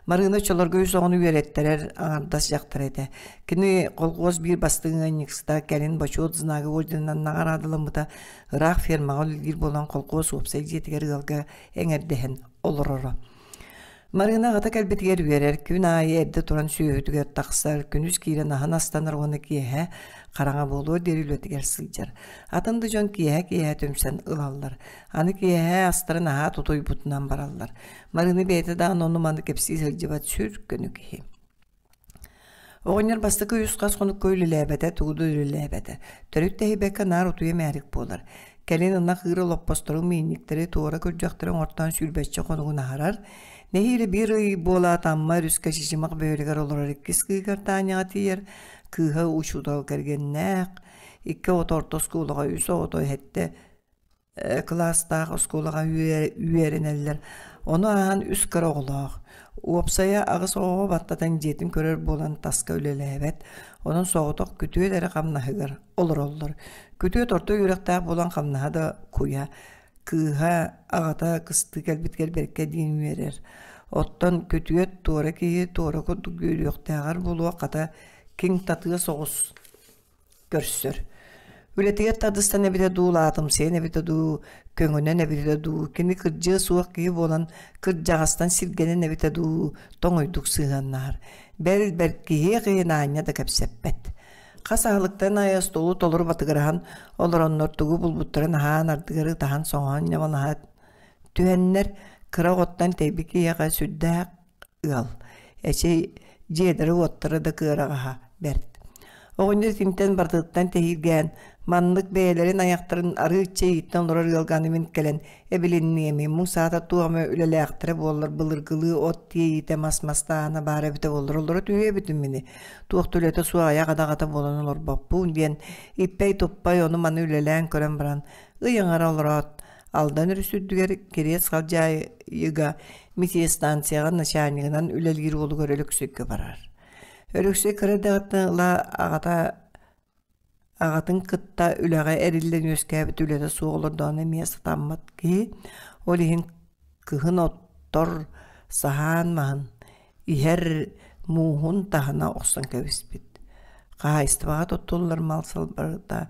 [SPEAKER 1] Марина чоларга үз оғыны үйереттәрәр аңардас жақтар әді. Кіні қолғоз бир бастыңы айнықста кәрін бачу отзынағы орденнан нағар адылымыда ұрақ фермаға үлгір болан қолғоз өпсәй жетігер ғылға әңердіхін Марина ғата кәлбетігер үйерер, күн айы әрді тұран сүйеуітігер тақсар, күніз кейрен ахан Қараңа болуы дерілі өтігер сылдер. Атынды жон киеға киеға төмсен ұлаллар. Аны киеға астырын аға тұтой бұтынан бараллар. Марыны бейті да аноныманы кепсі сылдебат сүр көні киеға. Оғынер бастықы үз қас қонық көйлі ләбәді, туғыды үлі ләбәді. Төрік тәйбәкі нар ұтуя мәрік болар. Кәлен ұнна қиыры лоппастыру мейініктері туғыра көрджақтырын ортан сүрбәтші қонығын ағарар. Нәхейлі бір үй бола атамма рүскі шешімақ бөйрігер олар реккес қиығар таңяға тиер. кыыһа учудо кэргэннээх икки оторто скулага үсө отой хетте э, класстагы скулага үйэринеллер ону аан үс кыроголоох уопсая агыс оого баттатан жетим көрөр болан таска үлелээбет онун соготок күтүөт эрэ хамнаһыгар олороллор күтүөт орто үрөктаах болан хамнаһа да куя кыыһа агата кысты кэлбит кэлберекке диин үэрэр оттон күтүө туора киһи туора курдук болуа ката Kin tatıya soğuz görüştür. Ületiye tadısta ne bile du latımsıya ne bile du köngüne ne bile du kini kırcığı suğuk gibi olan kırcağıstan silgene ne bile du tonuyduk sığanlar. Bel belki gıyınanya da kapseppet. Kasahalıktan ayas dolu tolur batıgırahan olur onlar tugu bulbutturan haan ardıgırı tahan soğan yaman ha. Tühenler kıra ottan teybiki yaka süddağ ıyal. Eşe cediri ottara da kırağa ha. берт. Оғыныр симтен бардықтан тәхилген, маннык бәйелерін аяқтарын ары үтче иттен лорар елганы мен кәлін, әбіліннеме, мұң саата туғамы үләлі ақтыры болыр, бұлыргылы от тие ете масмастағаны бары біті болыр, олары түйе бүтін мені. Туық түлеті суа аяқ адағата болын олар баппуын бен, иппәй топпай оны маны үләлән көрін біран, ұйыңар олырат, алдан үрісүддігер керес қалжайыға, метестанцияға начальнығынан үләлгер олығыр өліксөкке барар. Өрүксе кырыдагытны ла агата ағатын кытта үләға әриллен өскәбі түледі соғылырданы мес таммат ки, олихин кыхын оттор сахан мағын, ихер муғын тағына оқсын көбіспет. Қағайыстыбаға тоттолылар малсал барда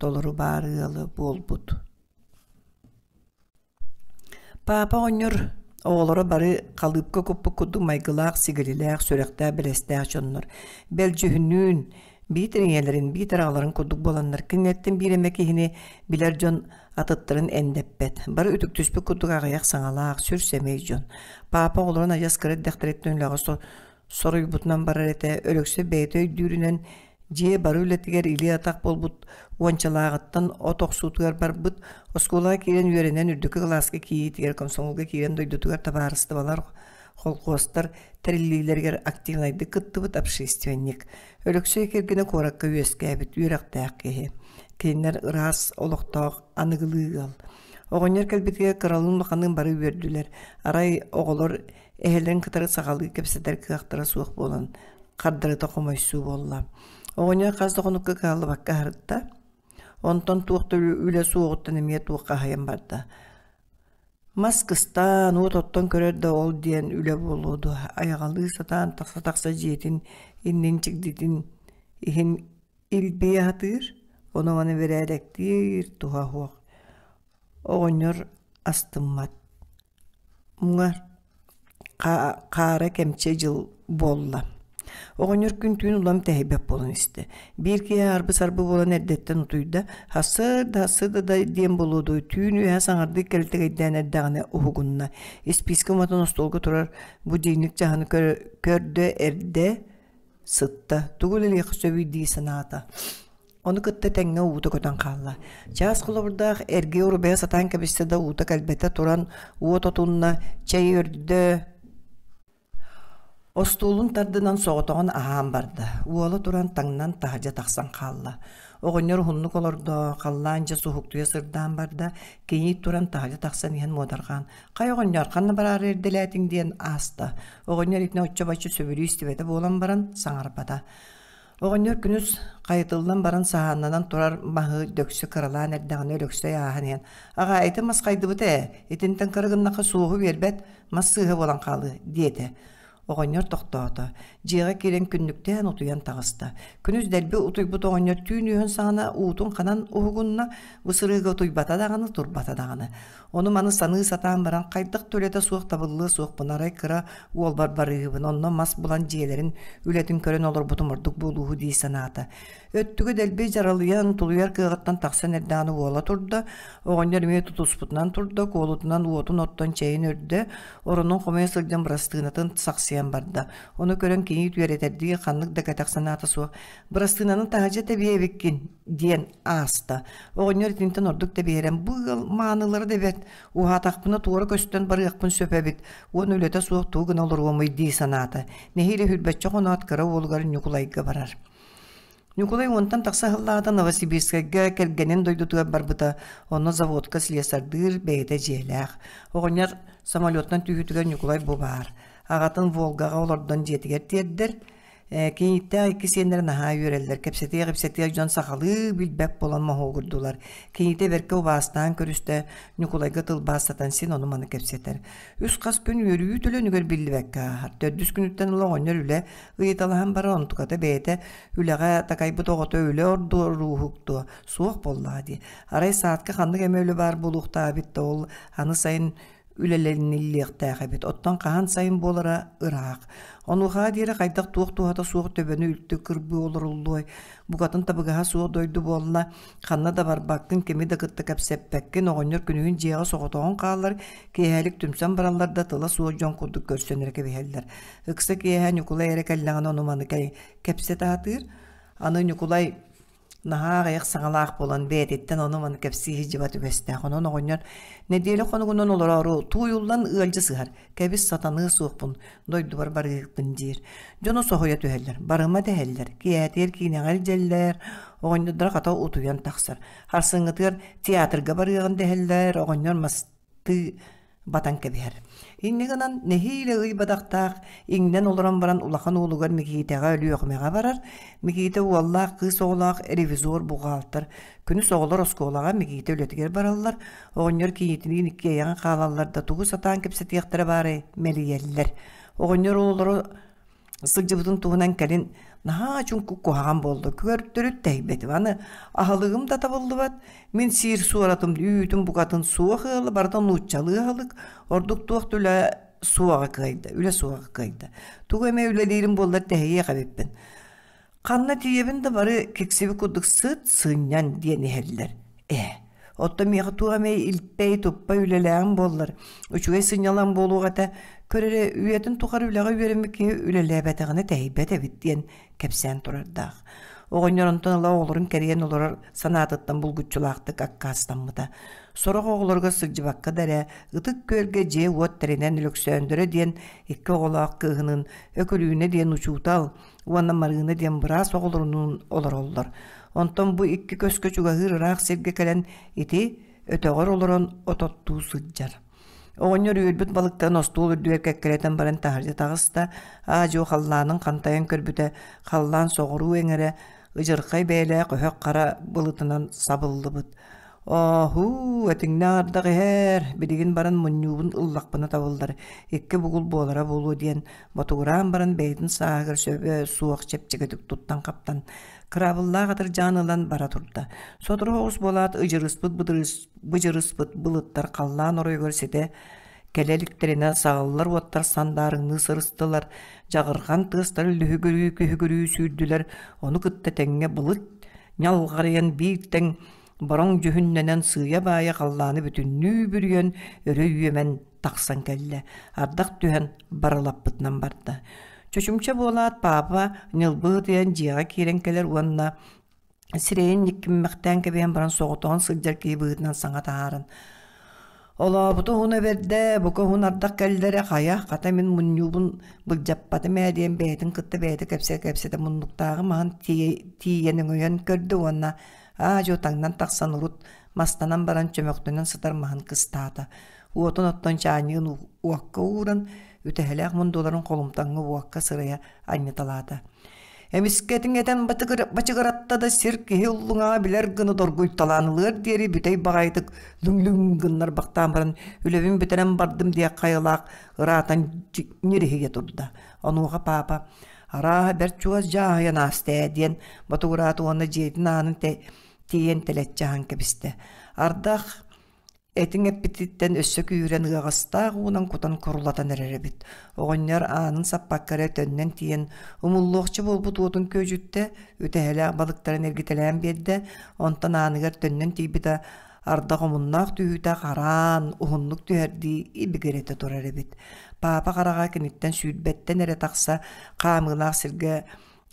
[SPEAKER 1] толыры барығылы бол бұд. Папа оныр оғолары бары қалыпқа көппі күдді майгылақ, сигілілақ, сөрәқтә, білестәқ жоннор. Бәл жүхінін, бейтір еңелерін, бейтір ағаларын күддік боланнар, кінеттен беремек егіне білер жон атыттырын әндеппет. Бары үтік түспі күддік ағаяқ саңалақ, сүрсемей жон. Папа олырын ажас кірет дәқтіреттен лағы сорой бұтынан барар әті, өліксі бәйті өйдүйрінен же барылетигер или атак болбут бар отоксуутугар барбыт оскула киирен үрдүкү үрдүккө класска киитигер комсомолга киирен дойдутугар балар холкуостар териллилергер активнайды кыттыбыт общественник өлөксөй кергине коракка үөскээбит үөрактаак киһи кинилер ыраас олохтоох аныгылыыгал оҕонньор келбитге кыралын маханын бары берділер. арай оголор эһэлерин кытары сагалыы кепсетер суық суук болон кардырыта комойсуу болла қазды қаздоғынукка каалы бакка харытта онтон туохта үле суоғуттан эмие туохка хайын барда маскыстан уу оттан көрөр ол диэн үле болуды. аяғалы сатаан тақса тақса жиетин иннин чигдитин иһин атыр, хатыыр оны маны туға туха хуох астымат. астыммат муңар қара кемче жыл болды. Оғонер күн түйін улам тәйбәп болын істі. Бір ке арбы сарбы болан әрдеттен хасы да хасы да да дем болуды, түйін үйе дән кәлтігейден әрдәғіне ұғығынна. Испискі ұматын остолғы тұрар, бұ дейінік жағыны көрді әрді сытта. Түгілі леқі сөйі дей саната. Оны кытта тәңге уты көтен қалла. Жас құлыбырдақ әрге ұрыбая сатан кәбісті да уты кәлбетті тұран уот отуынна чай өрді Остуулун тардынан соготогон аам барды. Уола туран таңнан тажа тақсан қалла. Оғынер хунну колордо, қаллаанча сухуктуя сырдаан барда, кейни туран тажа тақсан иен модарған. Қай оғынер қанна барар ерделәтің асты. Оғынер ипне отчабачы сөбілі істебеді болан баран саңарпада. Оғынер күніз қайтылдан баран саханнанан турар махы дөксі кырылаан әрдәғіне өлөксі ағын ен. Аға айты мас қайды бұты, э? етінтін кырғыннақа суығы бербет, мас болан калы, деді оғоннор тохтоото жыйга келен күннүктен утуян тагыста күнүс дэлби утуйбут оғоннор түүн саана уутун қанан уугунна высырыыга утуйбата даганы турбата даганы ону маны саныы сатаан баран кайдык суық табыллы табыллыы суохпунарай кыра уолбар барыыбын онно мас булан жиэлерин үлетин көрөн олорбутумурдук булуу дии санаата өттүгү дэлби жаралыян тулуяр кыыгаттан таксан эрдааны уола турда оғоннор мээ тутуспутунан турда куолутунан уотун оттон чейин өрдө оронун хомое сылден бырастыынатын саксия кэрээн барда. Оны көрөн кейит үйрәтердігі қанлық да кәтәқсана атасуа. Бірастынанын тағажа тәбиевіккін диен аста. Оғынер тінтен ордық тәбиерен бұғыл маңылары дәбет. Уғатақпына туыры көстен бар яқпын сөпәбет. Оны өлеті суық туғын олыр омай дей санаты. Нехейлі хүлбәтчі қонат кірі олғарын нүкулайға барар. Николай онтан тақса хыллағыда Новосибирскайга кергенен дойдутуа барбыта, оны заводка слесардыр бейді желәқ. Оғыняр самолеттан түйітіген Николай бұбар ағатын волгага олордон жетигер тердер э, кейітте айки сендер наха үйрелдер кепсете кепсете жон сахалы билбек болан махогурдулар кейите берке убастан көрүстө нюкулайга тылбаасатан син ону маны кепсетер үс кас күн өрүү төлө билбек билбекка төрдүс күнүттен лоңонер үле ыйталахан бара онтуката бээте үлеге такайбы тогото үле орду руухукту суох боллаа ди арай саатка ханнык эмөөлө бар булуктаабитте ол аны сайын үләләниллиэхтээхэбит оттон хаан сайын болара ыраах онуха диэре хайдах туох туохата суох төбөну үлтү кырбы олоруллуой бугатын табыгаха суох дойду буолла ханна да барбаккын кеми да кытта кэпсэппэккин оҕонньор күнүгүн жиэҕа соҕотоҕун хаалар киэһэлик түмсэн баралларда тыла суох дьон курдук көрсөнүрэ кэбиһэллэр ыкса киэһэ нюкулай эрэ кэллэҕин онуманы кэпсэ таатыыр аны нюкулай нахар аяқ болан бәдеттен оны ман кәпсі жібат өбәсті қонын оғыннан неделі қонығынан оларару туйулдан өлжі сығар кәбіс сатаны суықпын дойдубар бар ықпын дейір жоны соғуя түһәлләр барыма дәһәлләр киятер кинәңәл жәлләр оғынды дырақата утуян тақсыр харсыңытыр театрға бар дәһәлләр оғыннан масты батан кәбиһәр Иннегенан нехиле ыйбадактаах иңнен олорон баран улахан уулугар микиитеға өлүөхмеға барар, мигиите уаллаах кыз оолаах ревизор бугаалтыр. Күнү соголор осколага мигиите өлөтүгер бараллар, оғоннор кийитинигин каалаллар каалалларда тугу сатаан кепсетиэхтер баары мелиеллер. Оғоннор уулору сыгжыбытын туунан келин наха чуңкукку хаган болду көрүптөрүт тейбетип аны аалыгым да табылды бат мен сиир сууратым үйтүм букатын суох ыалы бардан ууччалыы халык ордук туох түлө суага кыайда үлө суага кыайда тугу эме үлелиирим буоллар тэхие кабеппин канна тиебин да бары кексиби кудук сыт сыыннян диэн иһэллер э отто миэхэ туамэ илппэй туппа үлэлээҥ буоллар үчүгэй сынньалаң буолуугата көрөрө үйэтин тухар үлэҕэ үөремикки үлэлээбэтэҕинэ тэйбэт эбит диэн кепсен турардах. Оғонеронтон ала оғлорын кәрен олорар санатыттан бұл күтчілақтық аққастамыда. Сорық оғлорға сылжыбаққа дәрі, ұтық көрге же от тәренен үліксөндірі ден, екі оғылақ кығының өкілуіне ден учутал, уанна марғына ден біраз оғлорының олар олар. Онтон бұ екі көскөчуға серге кәлен еті өтөғыр олорын ототтуу сылжар. Оғынер үйірбіт балықтан остуыл үрдүйер кәккілетін барын тағырды тағыста, ажу қалланың қантайын көрбіті, қаллан соғыру өңірі, ұжырқай бәйлі құхық қара бұлытынан сабылды бұд. оху әтіңне барын әр, білігін табылды. мұнюбын табылдар. Екі бұғыл болара болу дейін, батуыран барын бәйдің сағыр сөбі э, суақ чепчігі туттан тұттан қаптан кырабыллагадыр жанылан бара турда содур оғуз болаат ыжырыспыт быжырыспыт былыттар каллаан орой көрседі келеликтерине сагыллар уоттар сандарыңны сырыстылар жағырған тыстар лүхүгүрүү күхүгүрүү сүйрдүлер ону кыттетеңе былыт ялгарыен бииттең бороң бая сыя баая қалланы бүтүннүү бүрүйөн өрөйүемен тақсан келле ардақ барылап баралаппытынан барды Чочумча болат папа нылбы тен жига кирен келер уанна. Сирейін никкиммектен кебен баран соғытон сылдар кейбігітнен саңа тағарын. Ола бұты хуна берді, бұқы хунардақ кәлдері қая, қата мен мұнюбын бұл жаппаты мәден бәйтін күтті бәйті кәпсе-кәпседі мұндықтағы маған тиенің өйен көрді онна, а жотаңнан тақсан урут мастанан баран чөмөктөнөн сытармахан кыстаата уотун оттон чааниын уакка ууран үтэһэлээх мундуларын холумтаңы уакка сырыя аннеталаата. Эмискетин этен бачыгыратта да сирк киһиллуңа билер гыны доргуйталанылыр диэри бүтей багайтык лүң-лүң гыннар бактаамарын үлөбүн бүтенен бардым дия кайылаак ыраатан нирихиге турда. Онуға папа араа бер чуаз жаһая насте» диен батуыраатуонна жейтін анын тиен телет жаһан кебисте. Ардах Этин эппититтен өссөк үйрен ыгастаа уунан кутан курулатан эреребит. Огоннер аанын саппаккара төннен тиен умуллоқчы болбут отун көжүттө үтәһәлә балыктарын эргителән бедде, онтан аныгар төннөн тийбида арда гомуннах түйүтә караан уһуннук түһәрди ибигерете турар эбит. Папа карага киниттен сүйүтбеттен эре такса камыгынах сирге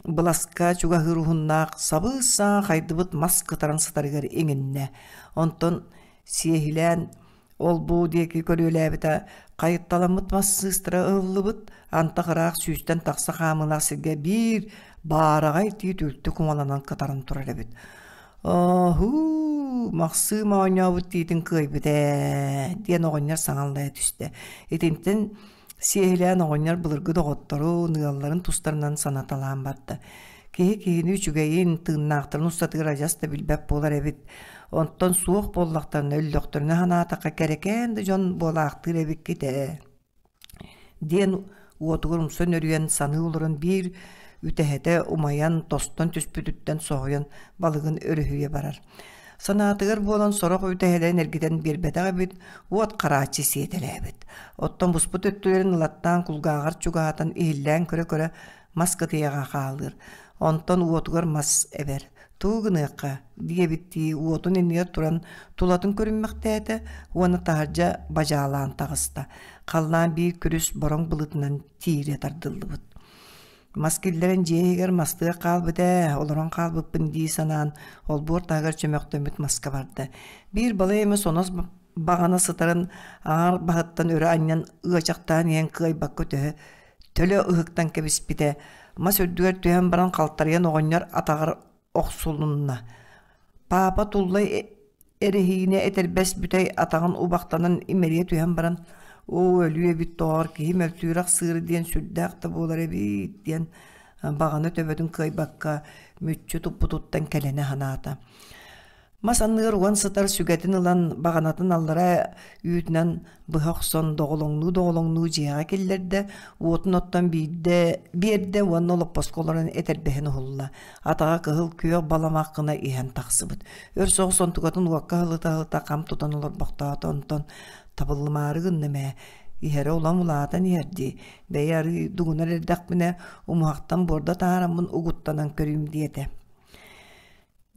[SPEAKER 1] Бласка чуга хырухуннах сабысан хайдыбыт мас таран сатарыгар эңинне. Онтон сиэһилээн ол бу диэки көрүөлээбита кайытталаммыт массыстыра ыллыбыт антахыраах сүүстэн тахса хаамынаах сиргэ баарагай тиит үлтү кумаланан катарын турар эбит Аху, мақсы маонябыт дейтін көйбіде, ден оғынер саңалдая түсті. Етентен сейлен оғынер бұлырғы доғыттару нығаларын тустарынан санаталан батты. Кейі-кейіні үшігейін тыңнақтарын ұстатығы ражаста білбәп болар әбет онтон суох боллахтан өллөхтөрүнө ханаатака керекен жон буолаахтыыр эбикките диэн уотугур умсон өрүйөн саны олорун биир умаян тостон түспүтүттэн соғын балыгын өрөһүйэ барар санаатыгар буолан сорох үтэһэлэн эргитэн биэрбэтэҕэбит уот караачы сиэтэлээбит оттон буспут өттүлэрин ылаттаан кулгаагар чугаатан иһиллээн көрө көрө маска тиэҕэ хаалыыр онтон уотугар мас эбер тугыныкка диебитти уотун эмне туран тулатын көрүнмектээте уаны таажа бажаалаан тагыста каллаан бир күрүс борон былытынан тиире тардылдыбыт маскиллерин жээгер мастыга каалбыт олорон каалбыппын дии санаан олбуор тагыр чөмөктөмүт маска барды бир бала эмес онос бағана сытарын ар багыттан өрө аннан ыачактаан иэн кыайбакка төһө төлө ыыктан кебиспите мас өрдүгер түһэн баран калтарыян оҕонньор атағыр оқсулынна. Папа туллай э, эрехине этербес бүтәй атаған убактанын имерие түйен баран, о, өлюе бит тоғар кейім әлтүйрақ сыры ден сүрдәқті болар әбейт ден бағаны төбөдүн кайбакка мүтчү туппутуттан келене ханаата масанныгар уан сытар сүгэтин ылан бағанатын аллара үйтінен бұхақсон доголоңну доголоңну жиға келлерді уотун оттан бийде берді уан олып посколорун этербехен хулла атаға кыһыл күйөк баламак иһен тахсыбыт өр соғыс онтугатын уакка тутан олор бохтаата онтон табыллымаарыгын неме иһэрэ улам улаатан иһэрди бэйи ары дугунар эрдэхпине умуахтан борда таарам угуттанан көрүм диэте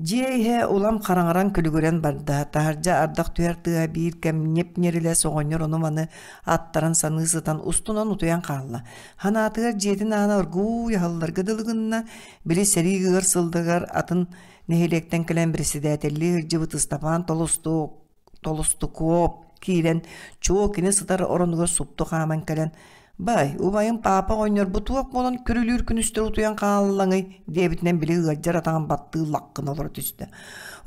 [SPEAKER 1] Джейхе улам қараңаран күлігірен барда, тахаржа ардақ туяр тыға бир кәм неп нерілі соғонер оны маны аттаран саны сытан устунан ұтуян қарылы. Хана атығар жетін ана ұргу яхаллар гыдылығынна, біле сәрі сылдығар атын нехелектен кілен бірісі дәтелі ғыржыбы тыстапан толысту, толысту коп, кейлен, чоу кені сытар орынығы сұпты қаман кілен, Бай, убайын папа ойнер бутуак болон күрүлүр күнүстөр утуян кааллаңы дебитнен били ыгажар атаган батты лаккын олор түстө.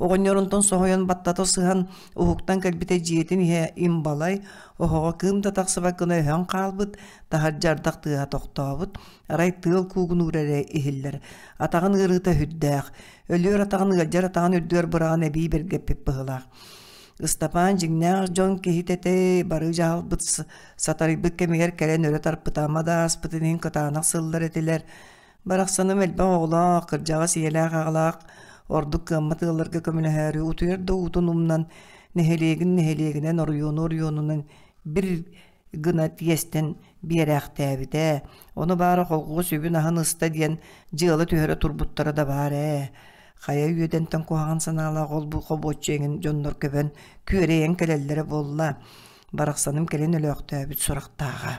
[SPEAKER 1] Огоннорунтон сохоян баттаты сыхан ухуктан кэлбите жиетин ихе имбалай, охого кым да таксыба кына өн каалбыт, тахар жардак тыга токтообут, арай тыл куугун ихиллер. Атаган ырыта хүддэх, өлөр атаган ыгажар атаган үрдөр быраган эбии бергеппип быгылаах ыстапан жиңнях жон кихитете бары быт сатарыбыт кемигер келен өрө тарпытаама даас бытынын кытаанах сыллар этилер барахсаным элбе оголаах кыржага сиелаах агалаах ордук кымма тыылырга көмүнөһөрү утуйар да утун умнан нехелегин нехелегинен оруюуну оруюунунан бир гына тиестен биэрэхтээбите ону баары холгуу сүбүн ахан ыста диэн жыалы түһөрө турбуттары да баар ээ Хая үйедентен куаган санала ол бұл қобоччеңін жоннор кебен күрейен келелдере болла. Барақсаным келен өлөктө бүт сұрақтағы.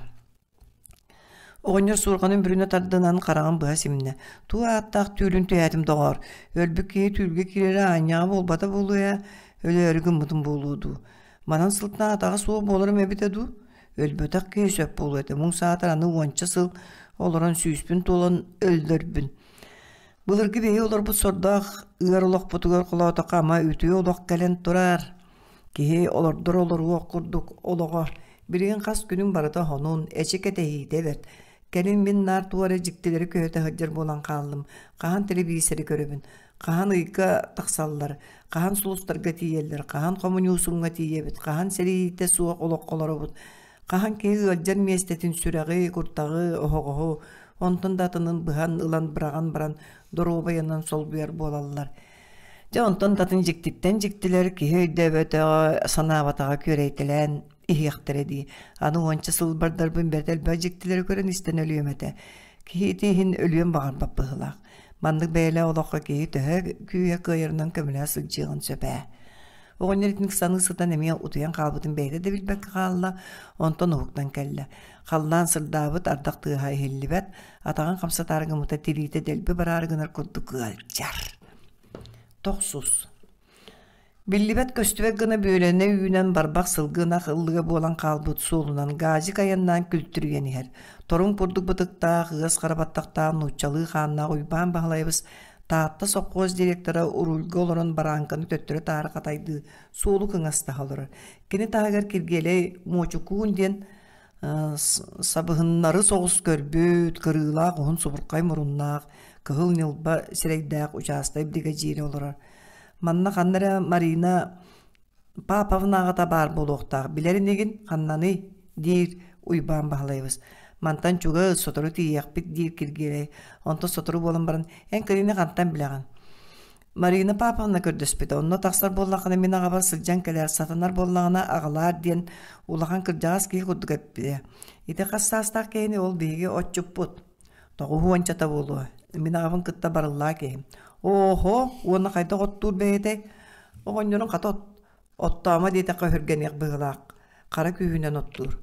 [SPEAKER 1] Оғынер сурганын бүрүнө тардынан қараған бұға семіне. Туа аттақ түйлін түядим доғар. Өлбік кей түйлге келері болбада болуя, э, өлі өрігін болууду Манан сылтына атага суы болыр мәбітеду. Өлбөтақ кей бол еді, муң саатыр аны оңча сыл, оларын сүйіспін толын өлдөрбүн Бұлырғы бейі олар бұл сордақ, ұғар олақ бұтығар құлауды қама үті олақ кәлін тұрар. Кейі олар дұр олар оқ құрдық олығы. қас күнім барыда хонун, әчі кәтәйі дәвет. Кәлін мен нар туары жіктелері көйті хөджір болан қалым. Қаған телебейсері көрібін. Қаған ұйқа тақсаллар. Қаған сұлыстарға тиелдер. Қаған коммуниусумға тиебіт. Қаған сәрейте суық олақ қолары бұд. Қаған кейі өджір местетін сүрәғи, онтон датынын быһан ылан быраган баран доробаянан сол буяр буолаллар же онтон датын жиктиттен жиктилер киһи өйдөбөтөҕө санаабатаҕа күөрэйтилэн иһиэхтере дии аны уонча сылбардарбын бэртэлбэ жиктилер көрөн истен өлүөмэтэ киһи тиһин өлүөн баҕар баппыһылаах маннык бэйэлэ олоххо киһи төһө күүһэ кыйырынан көмүлэ сылдьыыгын сөбээ Оғынердің саны сыдан әме ұтыян қалбытын бәйті де білбәк қалла, онтон ұғықтан кәлі. Қаллан сырдабыт ардақ тұға әйелі бәт, атаған қамсатарығы мұта делбі дәлбі барарығынар күдді күғалчар. Тоқсус. Биллибет көстүбек гына бөлене үйүнен барбак сылгына хыллыга болан калбыт солунан газик аяннан күлтүрген ихер. Торун курдук бытыкта, гыз карабаттакта, нучалы ханна уйбан бахлайбыз таатта соккоос директора урульга олорон бараанканы төттөрө таары катайды суолу кыңастахалыр кини таагар киргелей мочукуун диэн сабыхыннары согус көрбүт кырыылаах уһун субуркай муруннаах кыһыл нылба сирейдээк участай бригадири олор манна ханнара марина паповнага да бар болуохтаах билеринигин ханнаны диир уйбаан мантан чуга сотору тиякпит дир киргилей онто сотору болан баран эн кырине кантан билеген марина паповна көрдөспүт онно таксар боллахана мен агабар сылжан келер сатанар боллағына агалаар диен улахан кыржагас кии курдугеппие ите кассаастак кейни ол бииге отчуппут тогу хуанчата болуо мен агабын кытта барыллаа кейим охо уона кайда оттуур бээте оғоннорун ката оттоама дейте көхүргенек быгылаак кара күүнен оттуур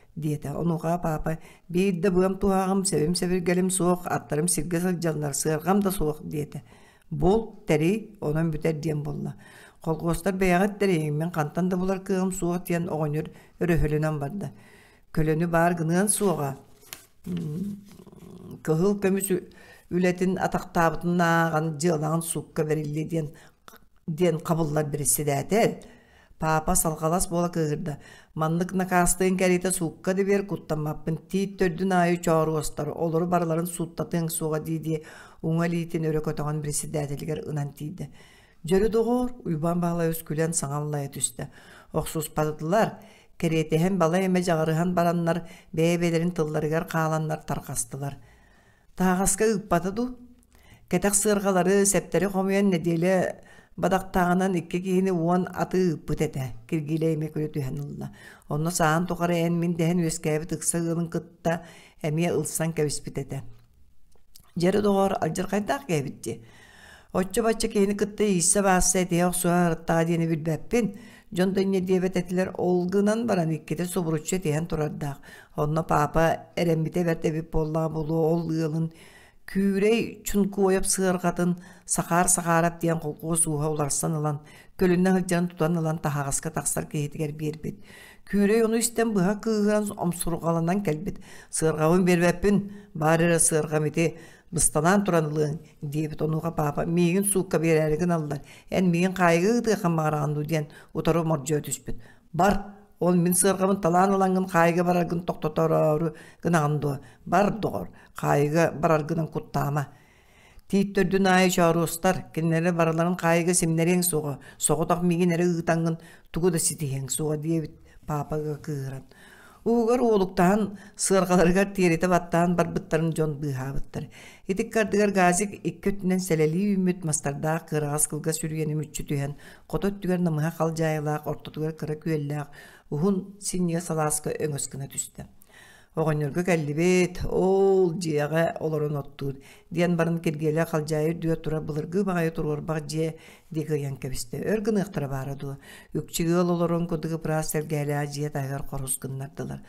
[SPEAKER 1] Дет онуға папа бейді бұям туағым сәбем сәбір соқ аттарым сірге жалнар сығырғам да соқ диэта бол тәрей онан бүтер ден болла колгостар бәяғат тәрейіңмен қантан да болар кығым суық тиен оғынер өрөхілінен барды көліні бар соға суға кыһыл көмүс үлетін атақтабытынаған жылаған сукка берілді ден ден қабыллар бірісі дәтел папа салгалас бола кыгырда маннык накаастыын кәрите суукка дебер куттаммаппын тииттердүн аайы чооруостар олору барларын суттатыын сууга дииди уңа лиитин өрөкөтөгөн председательгер ынан тийди жөрү дугур уйбан баалайыс күлен саңаллая түстө оксуспатылар керетеһен бала эме жагырыһан бараннар бээбелерин тылларыгар кааланнар таркастылар таагаска ыппатыду кетак сыыргалары септери не неделе бадактаанан икки киһини уон атыыппыт этэ киргилейме көрө түһэнылла онно саан тухара эн мин дэһэн үөскээбит ыкса ылын кытта эмиэ ылсан кэбиспит этэ жери доҕор алжыр хайдаах кээбитти оччо бачча киһини кытта иисса баасса этиэх суарыттаа диэни билбэппин этилер олгынан баран субуруччу этиэн турардаах онно папа күүрей чунку ойып сыырғатын сақар сақарап диэн холкуо сууха уларсан ылан көлүннэ хыжан тутан ылан тахагаска тахсар кехитигер биэрбит күүрей ону истен быха кыыгыран омсургаланан келбит сыыргабын бербеппин баарыра сыыргамити быстанан туран ылыын диэбит онуга папа миигин суукка биэрэригин аллар эн миигин кайгыгытыы хаммагараганду диэн утару мордьо түспүт бар ол мин сыыргамын талаан ылангын кайгы бараргын токтоторору гынагындуа бар доғор қайығы бараргынын куттаама тииттердүн аай чоорустар киннере бараларын кайгы семнерең соғы соғытақ мигинере эре ыытаңын тугу да ситиһең папаға диэбит папага кыыран уугар уулуктаан сыаргаларыгар тиэрите баттаан барбыттарын дьон быыхаабыттар итик кардыгар газик икки өтүнен селели үмүт мастардаах кырагас кылга сүрүген үмүтчү түһэн кото түгөр намыха халжайылаах ортотугар кыра күөллаах ухун синья салааска өңөскына оҕонньорго кэллибит ол дьиэҕэ оларын оттуын диян барын киргиэлэ халдьаайыр дүө тура былыргы баҕайы туруорбах дьиэ дигыйан кэбистэ ыргыныахтара баара дуо үкчигыал олорон кудыгы браас сэлгээля дьиэ тайгар хорускыннардылар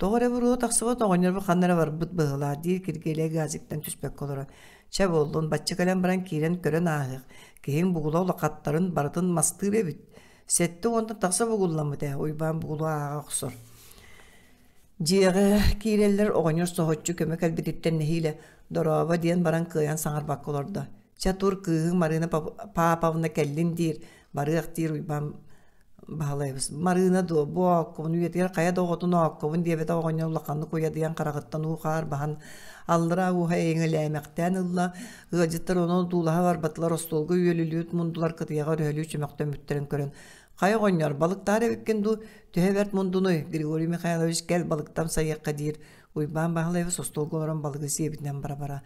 [SPEAKER 1] тоҕо тақсығы тахсыбат қандары ханнара бұт бұғыла дейір киргиэлэ газиктен түспек олары Ча боллун батчы кэлэн баран киирэн көрөн ааһык кейін бұғыла қаттарын барытын мастыыр эбит сәтті онтон тақсы бугулламыт ойбан бұғыла бугулу құсыр Диэге киреллер оғанюр соғытчу көмек әлбететтен нехиле дорова диен баран кыян саңар бакколорда. Чатур кыһы Марина Паповна кэллин дир, барыак дир уйбам баалайбыз. Марина до бо кумну етер кая доготун оккубун диебет оғанюр лақанны куя диен карагыттан ухар бахан аллыра уха эңеләмәктән ылла ыадиттар онон тулаһа барбатылар остолга үйөлүлүт мундулар кытыяга өрөлүү чөмөктөн бүттөрөн көрөн Хая гоннор балыктар эбиккенду төһәберт мундуну Григорий Михайлович кел балыктам саяққа дир. уйбан бағлайы состол голорон балыгы себитнен бара-бара.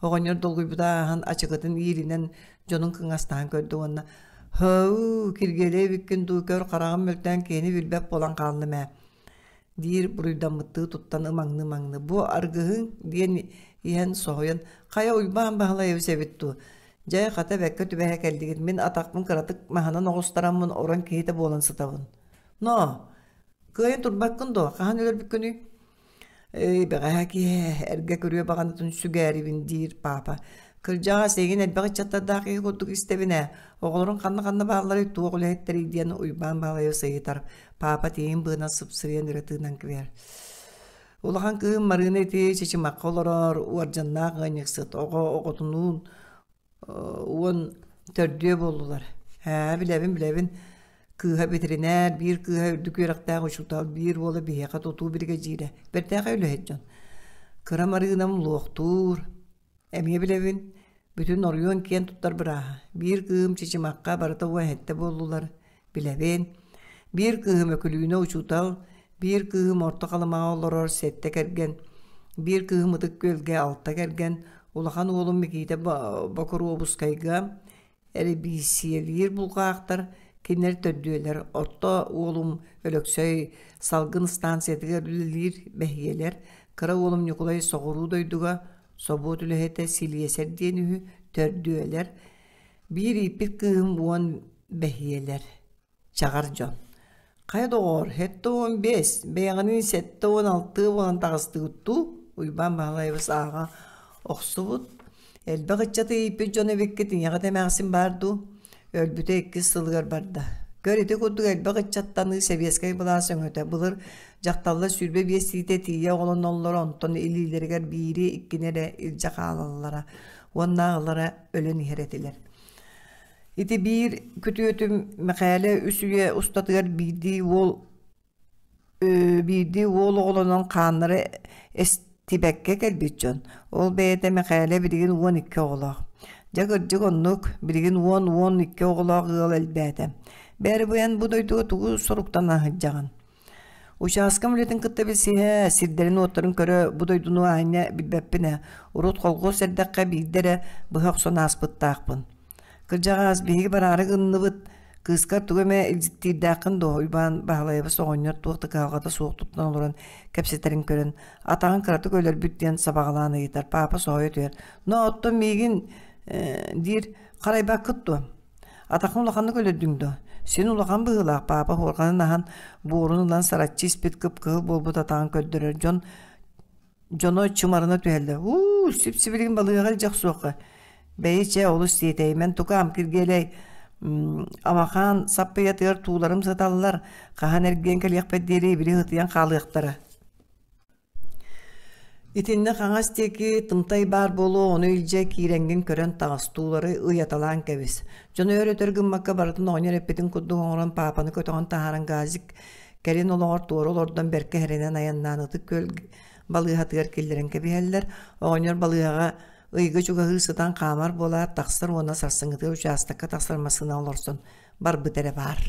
[SPEAKER 1] Огоннор долгуйбуда ахан ачықытын ииринен жонун кыңастаан көрді онна. Хау, киргеле ду көр қараған мөлтен кени билбеп болан қалны мә. Дейір мұтты туттан ымаңны-маңны. Бұ аргыһын дейін иен соғын. Хая уйбан бағлайы жай хата бәкке түбәһә мен атақпын кыратык маһанан оҕустараммын орон киһитэ буолан сытабын но кыайы турбаккын до хаһан бэҕэһэ киһэ эргэ көрүө сүгээрибин диир папа элбэҕи курдук ханна ханна бааллары папа тиин быына улахан ити чечимакка олорор он төрдө болулар. Ә, билебин, билебин. Кыһа ветеринар, бир кыһа дүкөрөктән учутал, бир болы бияка тоту бирге җире. Бертәгә үлеһәт җан. Кырамарыгынам лохтур. Әмие билебин. Бүтүн орйон кен туттар бира. Бир кыым чичимакка барыта вәһәттә болулар. Билебин. Бир кыым өкүлүүнө учутал, бир кыым орта калмага олорор сетте керген. Бир кыым ытык көлгә алта керген улахан олым мекейте бакыр обускайга эли бисиелир булгактар кинер төддүөлөр отто уолум өлөксөй салгын станциятыга үлелир бэхиелер кыра уолум нюкулай согуруу дойдуга собот үлэхете силиесер диэнүһү төрдүөлөр биир иппит кыым уон бэхиелер чагар жон Қайдоғыр, хетті он бес, бәйғанын сетті он алты болан тағыстығытту, ұйбан бағалайбыз аға Oxsuvut. Elbəqətçədə ibəcən evəkkətin yağada məqsim bardu. Ölbüdə ekki sılgır barda. Görede kurduk elbəqətçəttanı seviyeskay bulasın öte bulur. Caqtalla sürbe besiyde tiye olan onlar onton ililerger biri ikkinere ilcaq alanlara. Onlara ölen heretiler. İti bir kütüyötüm mekale üsüye ustadıgar bildiği ol bildiği ol olanın kanları est Tibəkkə жөн. Ол bəyətə məqələ bilgin 12 oğlaq. Cəqır cıqonluk bilgin 10-12 oğlaq yıl elbəyətə. Bəri buyan bu doyduğu tuğu soruqdan ahıcağın. Uşaskam летін кытта бисиһэ, сирдэрин уоттарын көрө будой дуну аһынна урут колго сердакка биирдэрэ быһах сонааспыттаахпын. кыржагаас биги бараары кыыска тугеме илдиирдээкын дойбаан баалайыбы соҕонньор туохта каалгата суук туттан олоран кэпсетерин көрөн атаган кыраты бүт диэн сабагалаан ыйытар паапа соой түер но оттон миигин э, диир атакын улаканы көлөрдүң до сен улакан быһыылаах паапа хуорганын нахан буурун ылан сараччы испит кыпкыыл болбут атаҕын көрдөрөр жон жоно чымарына түһэллэ у сип сибилигин балыыгар жаксуока бэйичэ олус тиэтэймен тукаам амкиргээлэй Амахан саппа тууларым саталлар, кахан эрген калиякпэддери бири хытыян калыяктара. Итинне хаңас теки тымтай бар болу, оны үлже киренген көрен тағастуулары ұяталан кәбіс. Жоны өрі түргін макка барытын оңер папаны көтіған тағаран газик, кәрен олоңыр туырыл ордан берке херенен аяннан ытык көл балыға тығар келдерін кәбі ыйгы чугагы сытан камар бола тахсыр уона сарсыңыты участокка тахсырмасына олорсон бар бытере бар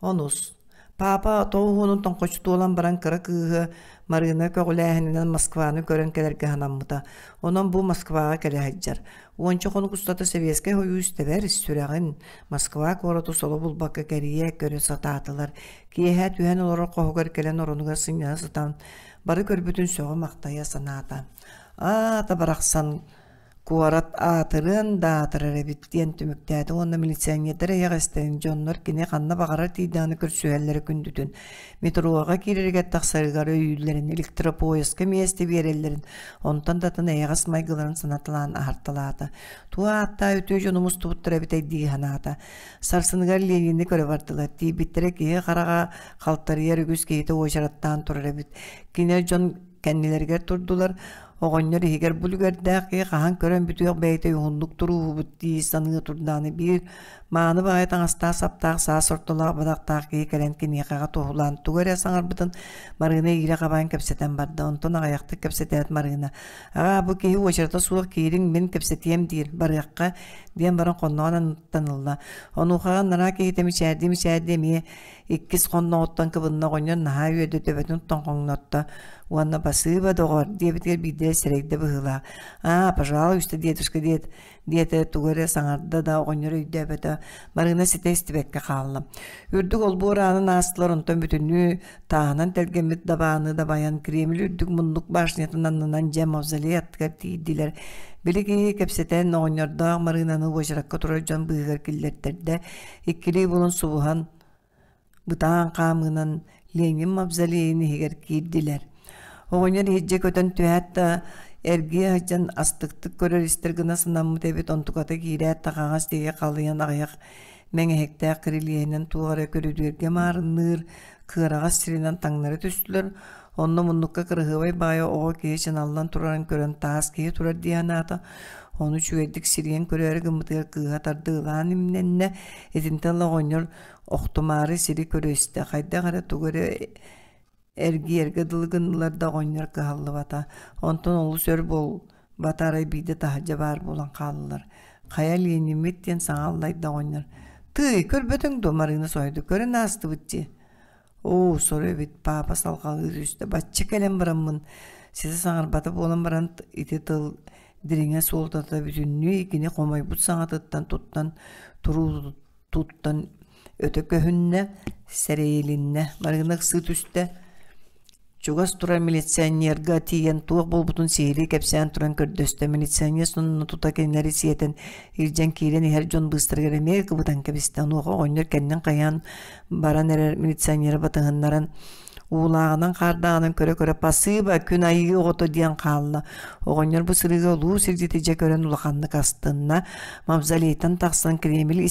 [SPEAKER 1] онус папа тоуунун тоңкочтуулан баран кыра кыыһы марына москваны көрөн келерге ханаммыта онон бу москвага келеһаджар уончохону кустата советский союз тебер сүрэҕин москва короту соло булбакка кэрие көрө сатаатылар киэһэ түһэн олоро коһугар келен оронугар сыҥнаа сытан бары көрбүтүн сөҕө мактая санаата Ата барақсан куарат да атырыр эбит диэн түмүктээти онно милиционердер эйагастен жоннор кине ханна багара тийданы көрсүэллери күндүтүн метроога кирерге таксарыгар өйүллерин электропоездка мээсти биэреллерин онтон датын эйагас майгыларын санатылаан ахарталаата туа атта үтүү жонумуз тубуттар эбит эйдииханаата сарсыныгар ленинди көрө бардылы тиибиттере кие карага халтарыяр үгүс кейте ойшараттаан турар эбит кине жон кәннелерге турдулар оғоннер егер бүлгердәк қаһан көрөн бүтүөх бәйте юһунлук туруубут дии саныы турдааны биир мааны баай аста саптаах саа сортолаах бадактаах кии кэлэн киниэхага тухулаан тугэрэ саҥарбытын кепсетен барда онтон кепсетет бу киһи уочарта суох мен мин диир уанна басыба доғор диэбитигэр биирдэ сирэгдэ быһыла а пожалуйста дедушка дед диэтэ тугэрэ саҥарда да оҕонньор өйдээбэтэ барыына ситэ истибэккэ хааллам үрдүк ол буораанын астылар онтон бүтүнүү таанан телгемит дабааны да баян кремль үрдүк муннук башнятын аннынан жэ мавзолей аттыгар тииддилэр Билиги кепсетен оңньорда марынаны вожракка турар жон быыгар киллеттерде иккили булун субухан бытаан қамынан Ленин мавзолейін егер кирдилер оңонер ежже көтөн түһәт э, эрги ажан астықты көрөристер гына сынаммыт эбит онтуката киирэ тахагас деге калыйан агаяк меңэхекте кырилиэнен туара көрүдүэрге маарынныр кыырагас сиринен таңнары түстүлөр онно муннукка кырыхыбай баая ого кие чаналлан турарын көрөн таас кие турар сирен эрги эрге да ойнар кыһаллы бата онтон ол сөр бол батары биде тахажа бар болан қалылар қая лениметтен саңалдайда ойнар ты көрбөтөң до марина сойду көрін асты бітте о соры бит папа салгалы үрүстө батчы келем бараммын сизе саңар бата болан баран ите тыл дириңе солтата бүтүннү икине комой бут саңатыттан туттан туру туттан өтө көһүнне сәрейелинне маргынак сыт Чугас тура милиционерга тиен бол болбутун сири кепсен туран көрдөстө милиционер сонуна тута кенери сиетен иржен кирен ихер жон быстыргер эмер бутан кебистен уоха ойнер кеннен каян баран эрер милиционер уулағынан кардаанын көрө көрө пасыба күн айы огото диэн хаалла огоннор бу сырыга улуу сирдити же көрөн улаханны кастынна мавзолейтан тахсан кремль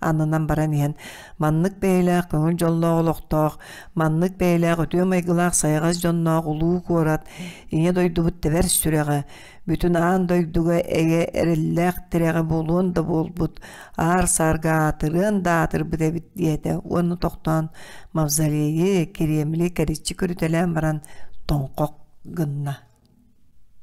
[SPEAKER 1] анынан баран иһэн маннык бэйэлээх көңүл жоллоох олохтоох маннык бэйэлээх өтүөм айгылаах сайгас жонноох улуу куорат ине дойдубут тэбэр Бүтін дойдуга әге эреллеэх тиреге болуын да болбут ағар сарга атырын да атырбыт эбит диэте уону токтон мавзолейи керемли керичи баран тоңкок гынна